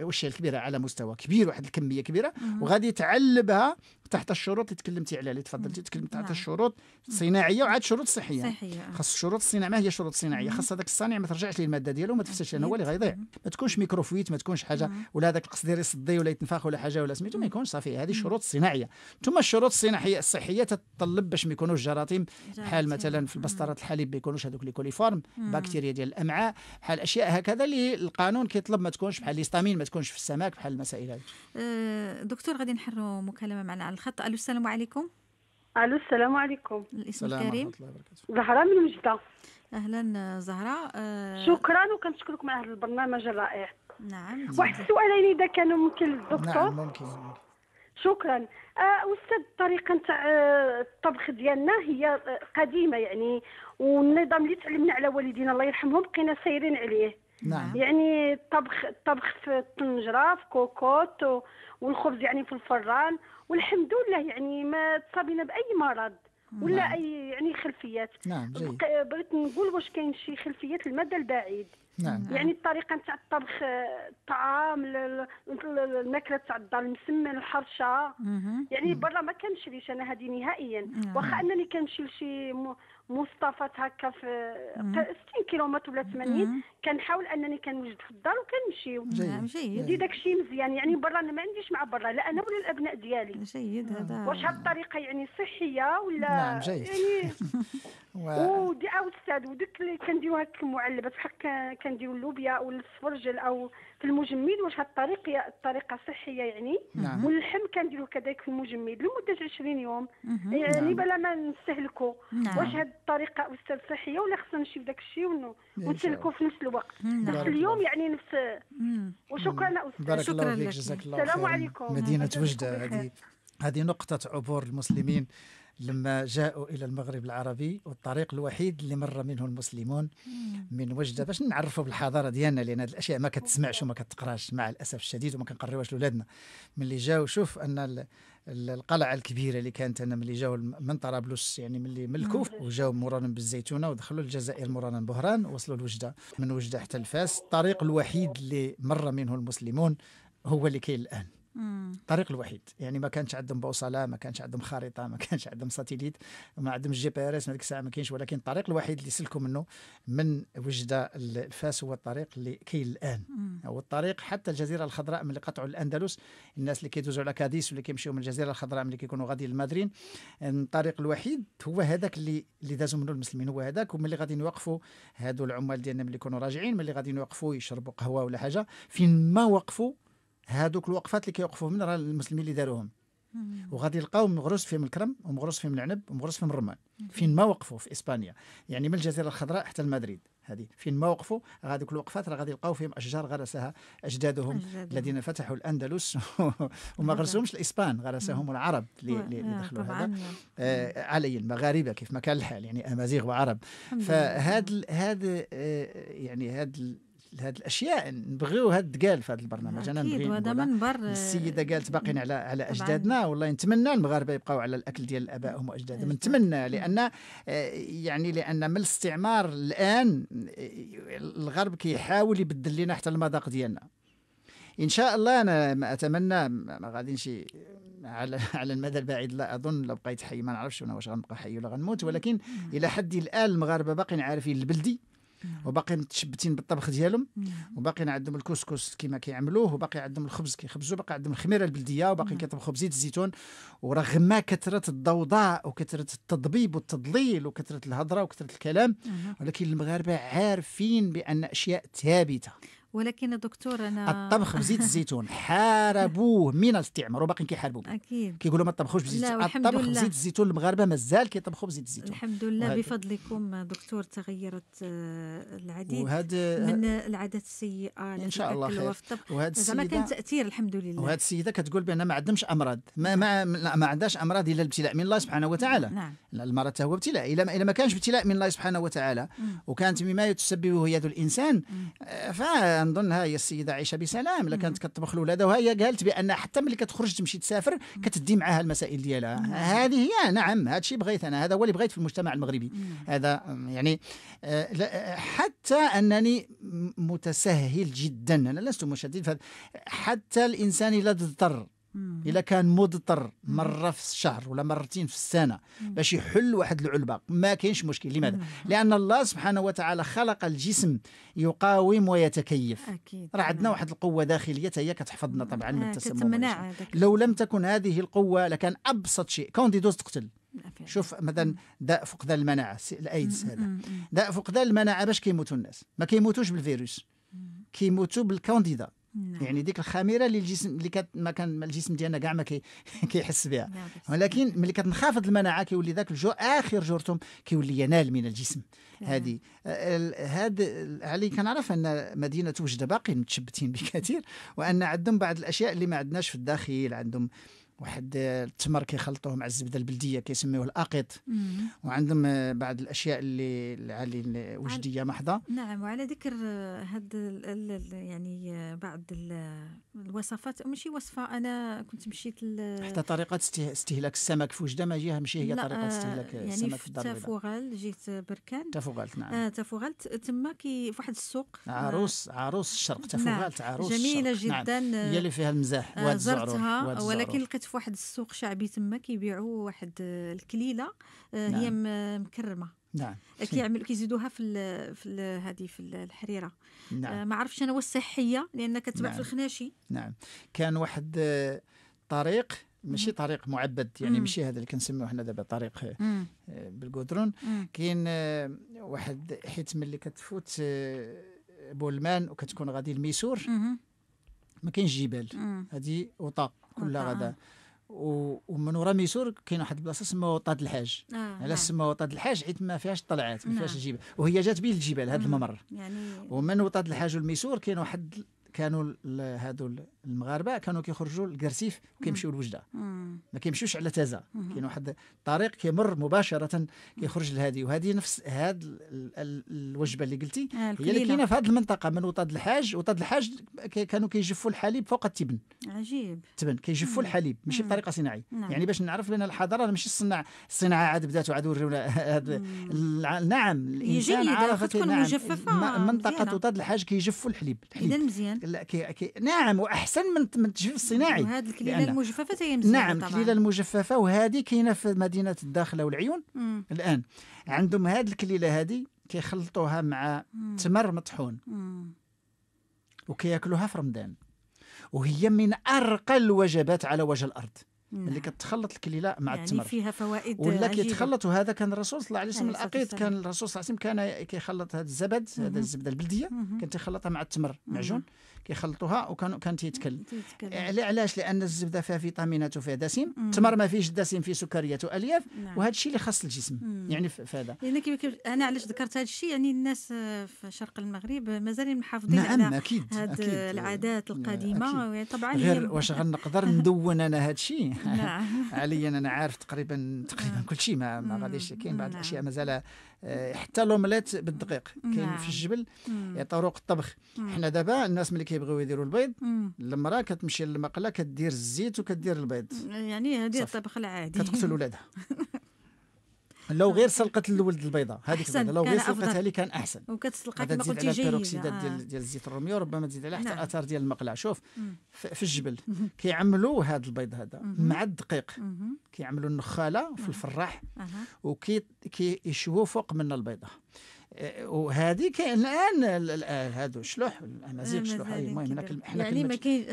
وش الكبيره على مستوى كبير واحد الكميه كبيره وغادي تعلبها تحت الشروط اللي تكلمتي عليها اللي تفضلتي تكلمت تحت نعم. الشروط الصناعيه وعاد شروط صحيه صحيه خاص الشروط الصناعيه ما هي شروط صناعيه خاص هذاك الصانع ما ترجعش ليه الماده ديالو ما تفسدش لانه هو اللي غيضيع ما تكونش ميكروفويت ما تكونش حاجه ولا هذاك القصدير يصدي ولا يتنفخ ولا حاجه ولا سميتو ما يكونش صافي هذه شروط صناعيه ثم الشروط الصناعيه الصحيه تتطلب باش ما يكونوش جراثيم بحال مثلا في البسطرات الحليب يكونوش هذوك لي كوليفورم بكتيريا ديال الامعاء بحال اشياء هكذا اللي القانون كيطلب ما تكونش بحال ليستامين ما تكونش في السمك بحال المسائل هذه أه دكتور غادي نحروا مكالمه معنا على الخط الو السلام عليكم الو السلام عليكم الاسم الكريم زهره من وجده اهلا زهره أه شكرا وكنشكركم على هذا البرنامج الرائع نعم واحد السؤالين اذا كانوا ممكن للدكتور نعم ممكن شكرا آه، استاذ الطريقه نتاع آه، الطبخ ديالنا هي آه، قديمه يعني والنظام اللي تعلمنا على والدينا الله يرحمهم بقينا سايرين عليه نعم. يعني الطبخ الطبخ في الطنجره في كوكوت والخبز يعني في الفران والحمد لله يعني ما تصابينا باي مرض ولا نعم. اي يعني خلفيات نعم بغيت نقول واش كاين شي خلفيات المدى البعيد نعم, نعم. يعني الطريقه نتاع الطبخ الطعام الماكله تاع الدار المسمن الحرشه يعني برا ما كنشريش انا هذه نهائيا نعم. واخا انني كنمشي لشي مصطفات هكا في 60 كيلومتر ولا 80 كنحاول انني كنوجد في الدار وكنمشي نعم جيد داك داكشي مزيان يعني برا انا ما عنديش مع برا لا انا ولا الابناء ديالي جيد نعم. هذا واش هاد الطريقه يعني صحيه ولا نعم جيد يعني ودي او الساد وديك اللي كنديروها كمعلبه بحال كنديروا اللوبيا والسفرجل السفرجل او في المجمد واش الطريق الطريقه صحيه يعني نعم. واللحم كنديروه كذلك في المجمد لمده 20 يوم مم. يعني نعم. بلا ما نستهلكو نعم. واش هاد الطريقه استاذ صحيه ولا خصنا نشوف داك الشيء نعم. ونستهلكوا في نفس الوقت نعم. نفس اليوم يعني نفس وشكرا استاذ بارك شكرا الله فيك جزاك الله السلام عليكم مدينه وجده هذه هذه نقطه عبور المسلمين لما جاءوا إلى المغرب العربي والطريق الوحيد اللي مر منه المسلمون من وجدة باش نعرفوا بالحضارة ديالنا لأن هذه الأشياء ما كتسمعش وما كتقراش مع الأسف الشديد وما كنقريوهاش لولادنا ملي جاوا شوف أن القلعة الكبيرة اللي كانت من ملي جاوا من طرابلس يعني ملي الكوف وجاوا مرانا بالزيتونة ودخلوا الجزائر مرانا بهران وصلوا لوجدة من وجدة حتى الفاس الطريق الوحيد اللي مر منه المسلمون هو اللي كاين الآن الطريق الوحيد يعني ما كانش عندهم بوصله ما كانش عندهم خريطه ما كانش عندهم ساتيليت ما عندهمش جي بي ار اس هذيك الساعه ما كاينش ولكن الطريق الوحيد اللي سلكوا منه من وجده لفاس هو الطريق اللي كاين الان هو الطريق حتى الجزيره الخضراء ملي قطعوا الاندلس الناس اللي كيدوزوا على كاديس واللي كيمشيو من الجزيره الخضراء ملي كيكونوا غاديين لمدرين الطريق الوحيد هو هذاك اللي اللي دازوا منه المسلمين هو هذاك وملي غادي يوقفوا هادو العمال ديالنا ملي يكونوا راجعين ملي غادي يوقفوا يشربوا قهوه ولا حاجه فين ما وقفوا هادوك الوقفات اللي كيوقفوا من راه المسلمين اللي داروهم وغادي يلقاو مغروس فيهم الكرم ومغروس فيهم العنب ومغروس فيهم الرمان فين ما وقفوا في اسبانيا يعني من الجزيره الخضراء حتى لمدريد هذه فين ما وقفوا هذوك الوقفات راه غادي يلقاو فيهم اشجار غرسها اجدادهم الذين فتحوا الاندلس وما نعم. غرسهمش الاسبان غرسهم نعم. العرب اللي نعم. دخلوا هذا آه علي المغاربه كيف ما كان الحال يعني امازيغ وعرب فهاد هذا آه يعني هذا لهذ الاشياء نبغيو هاد تقال في هذا البرنامج انا نبغي منبر السيده قالت باقين على على اجدادنا والله نتمنى المغاربه يبقاو على الاكل ديال ابائهم واجدادهم أيوة. نتمنى لان آه، يعني لان من الاستعمار الان الغرب كيحاول يبدل لنا حتى المذاق ديالنا ان شاء الله انا ما اتمنى ما غاديش على على المدى البعيد لا اظن لو بقيت حي ما نعرفش انا واش غنبقى حي ولا غنموت ولكن الى حد الان المغاربه باقيين عارفين البلدي نعم. وباقيين متشبتين بالطبخ ديالهم نعم. وباقيين عندهم الكسكس كما كيعملوه وباقي عندهم الخبز كيخبزوه باقي عندهم الخميره البلديه وباقيين نعم. كيطبخوا بزيت الزيتون ورغم كثره الضوضاء وكثره التضبيب والتضليل وكثره الهضره وكثره الكلام ولكن المغاربه عارفين بان اشياء ثابته ولكن دكتور انا الطبخ بزيت الزيتون حاربوه من الاستعمار وباقيين كيحاربوا اكيد كيقولوا ما تطبخوش بزيت الزيتون الطبخ لله. بزيت الزيتون المغاربه مازال كيطبخوا بزيت الزيتون الحمد لله وهد... بفضلكم دكتور تغيرت آه، العديد وهد... من العادات السيئه ان شاء الله خير وهذا السيده كان تاثير الحمد لله وهذه السيده كتقول بان ما عندهمش امراض ما ما ما عندهاش امراض الا الابتلاء من الله سبحانه وتعالى نعم المرض هو ابتلاء الا ما, إلا ما كانش ابتلاء من الله سبحانه وتعالى وكانت مما يتسببه يد الانسان آه، ف كنظن ها هي السيده عائشه بسلام لا كانت كطبخ لولادها وهي قالت بان حتى ملي كتخرج تمشي تسافر كتدي معاها المسائل ديالها هذه هي نعم هذا الشيء بغيت انا هذا هو اللي بغيت في المجتمع المغربي هذا يعني آه، حتى انني متسهل جدا انا لست مشدد حتى الانسان لا اضطر الا كان مضطر مره في الشهر ولا مرتين في السنه باش يحل واحد العلبه ما كاينش مشكل لماذا لان الله سبحانه وتعالى خلق الجسم يقاوم ويتكيف اكيد راه عندنا واحد القوه داخليه هي كتحفظنا طبعا آه، من التسمم لو لم تكن هذه القوه لكان ابسط شيء كونديدوز تقتل شوف مثلا داء فقدان المناعه الايدز هذا داء فقدان المناعه باش كيموتوا الناس ما كيموتوش بالفيروس كيموتوا بالكونديدا نعم. يعني ديك الخميره اللي الجسم اللي كت ما كان الجسم ديالنا كاع ما كي كيحس بها نعم. ولكن ملي كتنخفض المناعه كيولي ذاك الجو اخر جرثوم كيولي ينال من الجسم هذه هاد علي كنعرف ان مدينه وجده باقي متشبتين بكثير وان عندهم بعض الاشياء اللي ما عندناش في الداخل عندهم واحد التمر كيخلطوه مع الزبده البلديه كيسميوه الاقط وعندهم بعض الاشياء اللي العالي وجديه محضه نعم وعلى ذكر هاد يعني بعض الوصفات ماشي وصفه انا كنت مشيت حتى طريقه استهلاك السمك في وجده ما جيها ماشي هي طريقه استهلاك آه، يعني السمك في الدار تافوغال جيت بركان تافوغال نعم آه تافوغال تما كي في واحد السوق آه، عروس عروس الشرق نعم، تافوغال نعم. عروس جميله الشرق. نعم. جدا نعم. هي اللي فيها المزاح آه زرتها ولكن لقيت في واحد السوق شعبي تما كيبيعوا واحد آه، الكليله آه، نعم. هي مكرمه نعم آه، كيعملوا كيزيدوها في الـ في هذه في الحريره نعم. آه ما عرفتش انا واش صحيه لان كتباع نعم. في الخناشي نعم كان واحد طريق ماشي طريق معبد يعني ماشي هذا اللي كنسميوه حنا دابا طريق بالقدرون كاين واحد حيت ملي كتفوت بولمان وكتكون غادي الميسور ما كاينش جبال هذه وطا كلها غدا ومن ورا ميسور كاين واحد البلاصه سموها وطاد الحاج آه علاش نعم. سموها وطاد الحاج حيت ما فيهاش طلعات ما فيهاش الجبال نعم. وهي جات بين الجبال هذا الممر يعني ومن وطاد الحاج والميسور كاين واحد كانوا هادو المغاربه كانوا كيخرجوا للكرسيف وكيمشيو لوجده ما كيمشيوش على تازه كاين واحد الطريق كيمر مباشره كيخرج لهذه وهذه نفس هاد الوجبه اللي قلتي آه، هي اللي كاينه في هذه المنطقه من وطاد الحاج وطاد الحاج كانوا كيجفوا الحليب فوق التبن عجيب التبن كيجفوا الحليب ماشي بطريقه صناعيه نعم. يعني باش نعرف بان الحضاره ماشي الصناعه الصناعه عاد بدات وعاد وريونا نعم الانسان عرف تكون نعم. مجففه منطقه وطاد الحاج كيجفوا الحليب, الحليب. اذا مزيان نعم واحسن احسن من من التجفيف الصناعي وهذه نعم، الكليله المجففه تهي نعم الكليله المجففه وهذه كاينه في مدينه الداخله والعيون مم. الان عندهم هذه الكليله هذه كيخلطوها مع مم. تمر مطحون وكياكلوها في رمضان وهي من ارقى الوجبات على وجه الارض نعم. اللي كتخلط الكليله مع يعني التمر فيها فوائد ولا كيتخلط وهذا كان الرسول صلى الله عليه وسلم العقيد كان الرسول صلى الله عليه وسلم كان كيخلط هذا الزبد هذا الزبده البلديه كان تيخلطها مع التمر معجون كيخلطوها وكان كان تيتكل إيه، علاش لان الزبده فيها فيتامينات وفيها دسم التمر ما فيهش الدسم فيه سكريات والياف نعم. وهذا الشيء اللي خاص الجسم مم. يعني في هذا يعني كيف كيف انا علاش ذكرت هذا الشيء يعني الناس آه، في شرق المغرب مازالين محافظين نعم على أكيد. أكيد. العادات نعم، القديمه طبعا غير واش غنقدر ندون انا هذا الشيء نعم. حاليا انا عارف تقريبا تقريبا نعم. كل شيء ما, ما غاديش كاين بعض نعم. الاشياء مازال آه، حتى لوملات بالدقيق كاين في نعم. الجبل طرق الطبخ حنا دابا الناس ملي كيبغيو يديروا البيض المراه كتمشي للمقله كدير الزيت وكدير البيض يعني هذه الطبخ العادي كتقتل ولادها لو غير سلقت الولد البيضه هذيك لو غير سلقتها لي كان احسن وكتسلقها كما قلتي جيد البيروكسيدات ديال آه. ديال الزيت الرومي وربما تزيد عليها حتى نعم. الاثار ديال المقلع شوف في الجبل كيعملوا هذا البيض هذا مع الدقيق كيعملوا النخاله في الفراح وكيشوفوا فوق منها البيضه وهذه كاين الان هذو شلوح الامازيغ آه، شلوح المهم هناك احنا يعني ما كاين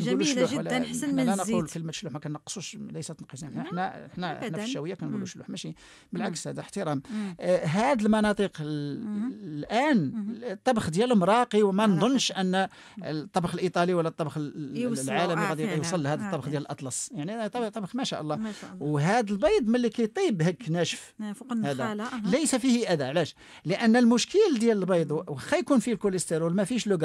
جميله جدا احسن من الزيت انا نقول كلمه شلوح ما كنقصوش ليست تنقيص نعم، احنا احنا احنا, في الشاويه كنقولوا شلوح ماشي بالعكس هذا احترام هذه آه، المناطق الان الطبخ ديالهم راقي وما نظنش ان الطبخ الايطالي ولا الطبخ العالمي آه، غادي يوصل لهذا الطبخ ديال الاطلس يعني طبخ ما شاء الله وهذا البيض ملي كيطيب هك ناشف فوق النخاله ليس فيه اذى علاش لان المشكل ديال البيض واخا يكون فيه الكوليسترول ما فيش لو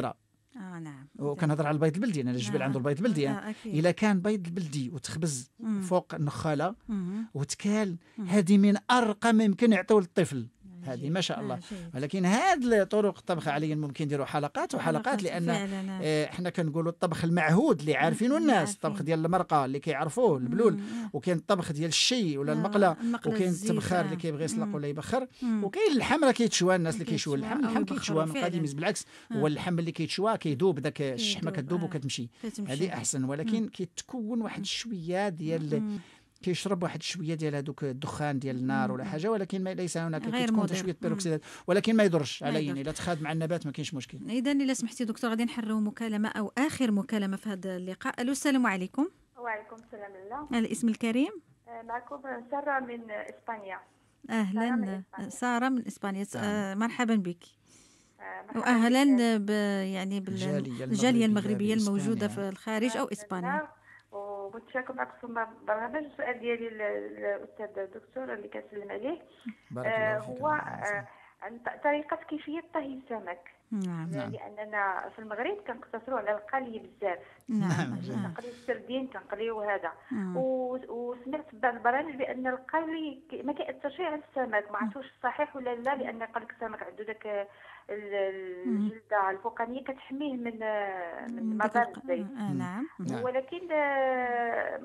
اه نعم وكنهضر على البيض البلدي انا الجبل آه. نعم. عنده البيض البلدي آه،, آه أكيد. الا كان بيض البلدي وتخبز مم. فوق النخاله مم. وتكال هذه من ارقى ما يمكن يعطيو للطفل هذه ما شاء الله آه، ولكن هذه طرق الطبخ عليا ممكن نديروا حلقات وحلقات لان آه، احنا كنقولوا الطبخ المعهود اللي عارفينه الناس الطبخ ديال المرقه اللي كيعرفوه البلول وكاين الطبخ ديال الشي ولا آه، المقله وكاين التبخار اللي كيبغي يسلق ولا يبخر وكاين اللحم راه كيتشوى الناس اللي كيشوى اللحم اللحم كيتشوى من قديم بالعكس هو اللحم اللي كيتشوى كيذوب داك الشحمه كتذوب وكتمشي هذه احسن ولكن كيتكون واحد شويه ديال كيشرب واحد شويه ديال هذوك الدخان ديال النار ولا حاجه ولكن ما ليس هناك غير شويه تشويه بيروكسيدات ولكن ما يضرش على عيني الا تخاد مع النبات ما كاينش مشكل اذا الا سمحتي دكتور غادي نحرروا مكالمه او اخر مكالمه في هذا اللقاء الو السلام عليكم وعليكم السلام الله الاسم الكريم أه، معكم ساره من اسبانيا اهلا ساره من اسبانيا نعم. آه مرحبا بك أه، واهلا ب يعني بالجاليه المغربيه الموجوده في الخارج او اسبانيا وبتشاكم معكم برنامج السؤال ديالي للاستاذ الدكتور اللي كنسلم عليه آه هو آه عن طريقه كيفيه طهي السمك نعم،, نعم لاننا في المغرب كنقتصروا على القلي بزاف نعم كنقليو نعم. السردين كنقليو هذا نعم. وسمعت بعض البرامج بان القلي ما كياثرش على السمك ما عرفتش صحيح ولا لا لان قال السمك عنده داك الجلده الفوقانيه كتحميه من من مضار الزيت آه، نعم. نعم ولكن آه،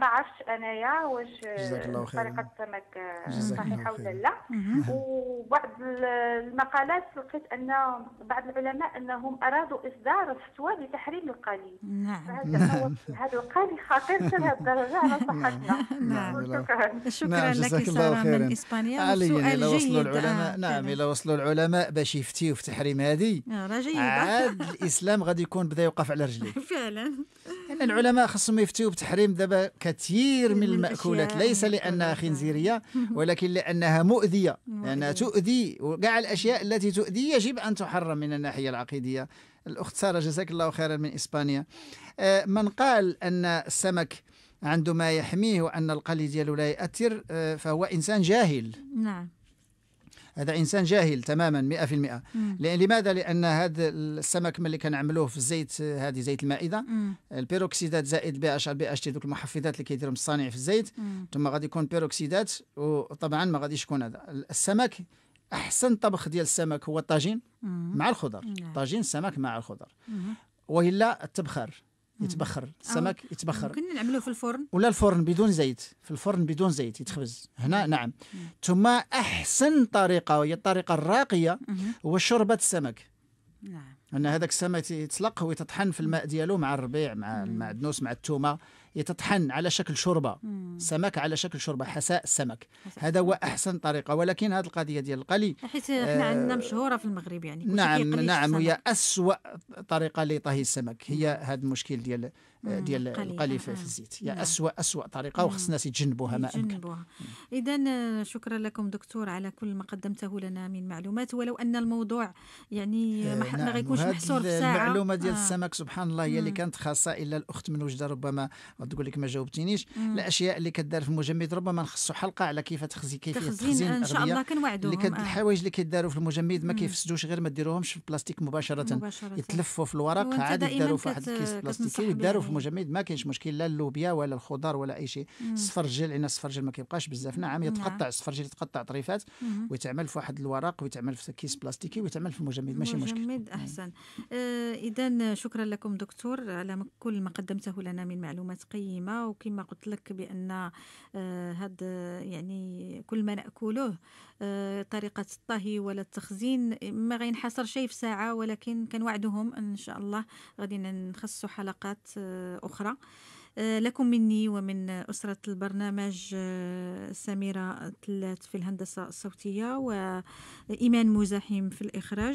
ما عرفتش انايا واش آه، طريقه السمك صحيحه ولا لا وبعض المقالات لقيت ان بعض العلماء انهم ارادوا اصدار فتوى لتحريم القلي نعم, نعم. هذا القلي خطير لهذه الدرجه على نعم. صحتنا نعم شكرا لك ساره من اسبانيا السؤال جيد نعم الى وصلوا العلماء باش شفتيه في تحريم هذه آه، راه عاد الاسلام غادي يكون بدا يوقف على رجليه فعلا لان العلماء خصهم يفتيو بتحريم دابا كثير من, من الماكولات ليس لانها خنزيريه ولكن لانها مؤذيه لانها تؤذي وكاع الاشياء التي تؤذي يجب ان تحرم من الناحيه العقيديه الاخت ساره جزاك الله خيرا من اسبانيا آه، من قال ان السمك عنده ما يحميه وان القلي ديالو لا ياثر آه، فهو انسان جاهل نعم هذا إنسان جاهل تماما 100% لماذا لأن هذا السمك ملي كنعملوه في الزيت هذه زيت المائدة البيروكسيدات زائد بي اش ار بي اش تي دوك المحفزات اللي كيديرهم الصانع في الزيت ثم غادي يكون بيروكسيدات وطبعا ما غاديش يكون هذا السمك احسن طبخ ديال السمك هو الطاجين مع الخضر نعم. طاجين السمك مع الخضر والا التبخار آه. يتبخر آه. السمك يتبخر ممكن نعملوه في الفرن ولا الفرن بدون زيت في الفرن بدون زيت يتخبز هنا نعم مم. ثم احسن طريقه وهي الطريقه الراقيه هو شوربه السمك نعم ان هذاك السمك يتسلق ويتطحن في الماء ديالو مع الربيع مع المعدنوس مع التومه يتطحن على شكل شوربه سمك على شكل شوربه حساء السمك هذا هو احسن طريقه ولكن هذه القضيه ديال القلي حيت احنا آه، عندنا مشهوره في المغرب يعني نعم نعم هي اسوء طريقه لطهي السمك هي هذا المشكل ديال آه، ديال القلي في آه. الزيت هي اسوء نعم. اسوء طريقه وخص الناس يتجنبوها ما امكن اذا شكرا لكم دكتور على كل ما قدمته لنا من معلومات ولو ان الموضوع يعني ما نعم. غيكونش محصور في ساعه المعلومه ديال آه. السمك سبحان الله هي اللي كانت خاصه الا الاخت من وجده ربما تقول لك ما جاوبتينيش الاشياء اللي كدار في المجمد ربما نخصو حلقه على كيف تخزي كيف تخزين ان شاء الله كنوعدوهم اللي كد... آه. الحوايج اللي كيداروا في المجمد ما كيفسدوش غير ما ديروهمش في البلاستيك مباشره, مباشرة. يتلفوا في الورق عادي يداروا في واحد الكيس بلاستيكي داروا في المجمد ما كاينش مشكل لا اللوبيا ولا الخضار ولا اي شيء السفرجل عندنا السفرجل ما كيبقاش بزاف نعم يتقطع السفرجل نعم. يتقطع طريفات ويتعمل في واحد الورق ويتعمل في كيس بلاستيكي ويتعمل في المجمد ماشي مشكل المجمد نعم. احسن آه، اذا شكرا لكم دكتور على كل ما قدمته لنا من معلومات قيمه وكما قلت لك بان هذا آه، يعني كل ما ناكله آه، طريقه الطهي ولا التخزين ما غينحصر شيء في ساعه ولكن كنوعدهم ان شاء الله غادي نخصصوا حلقات آه، اخرى لكم مني ومن أسرة البرنامج سميرة تلات في الهندسة الصوتية وإيمان مزاحم في الإخراج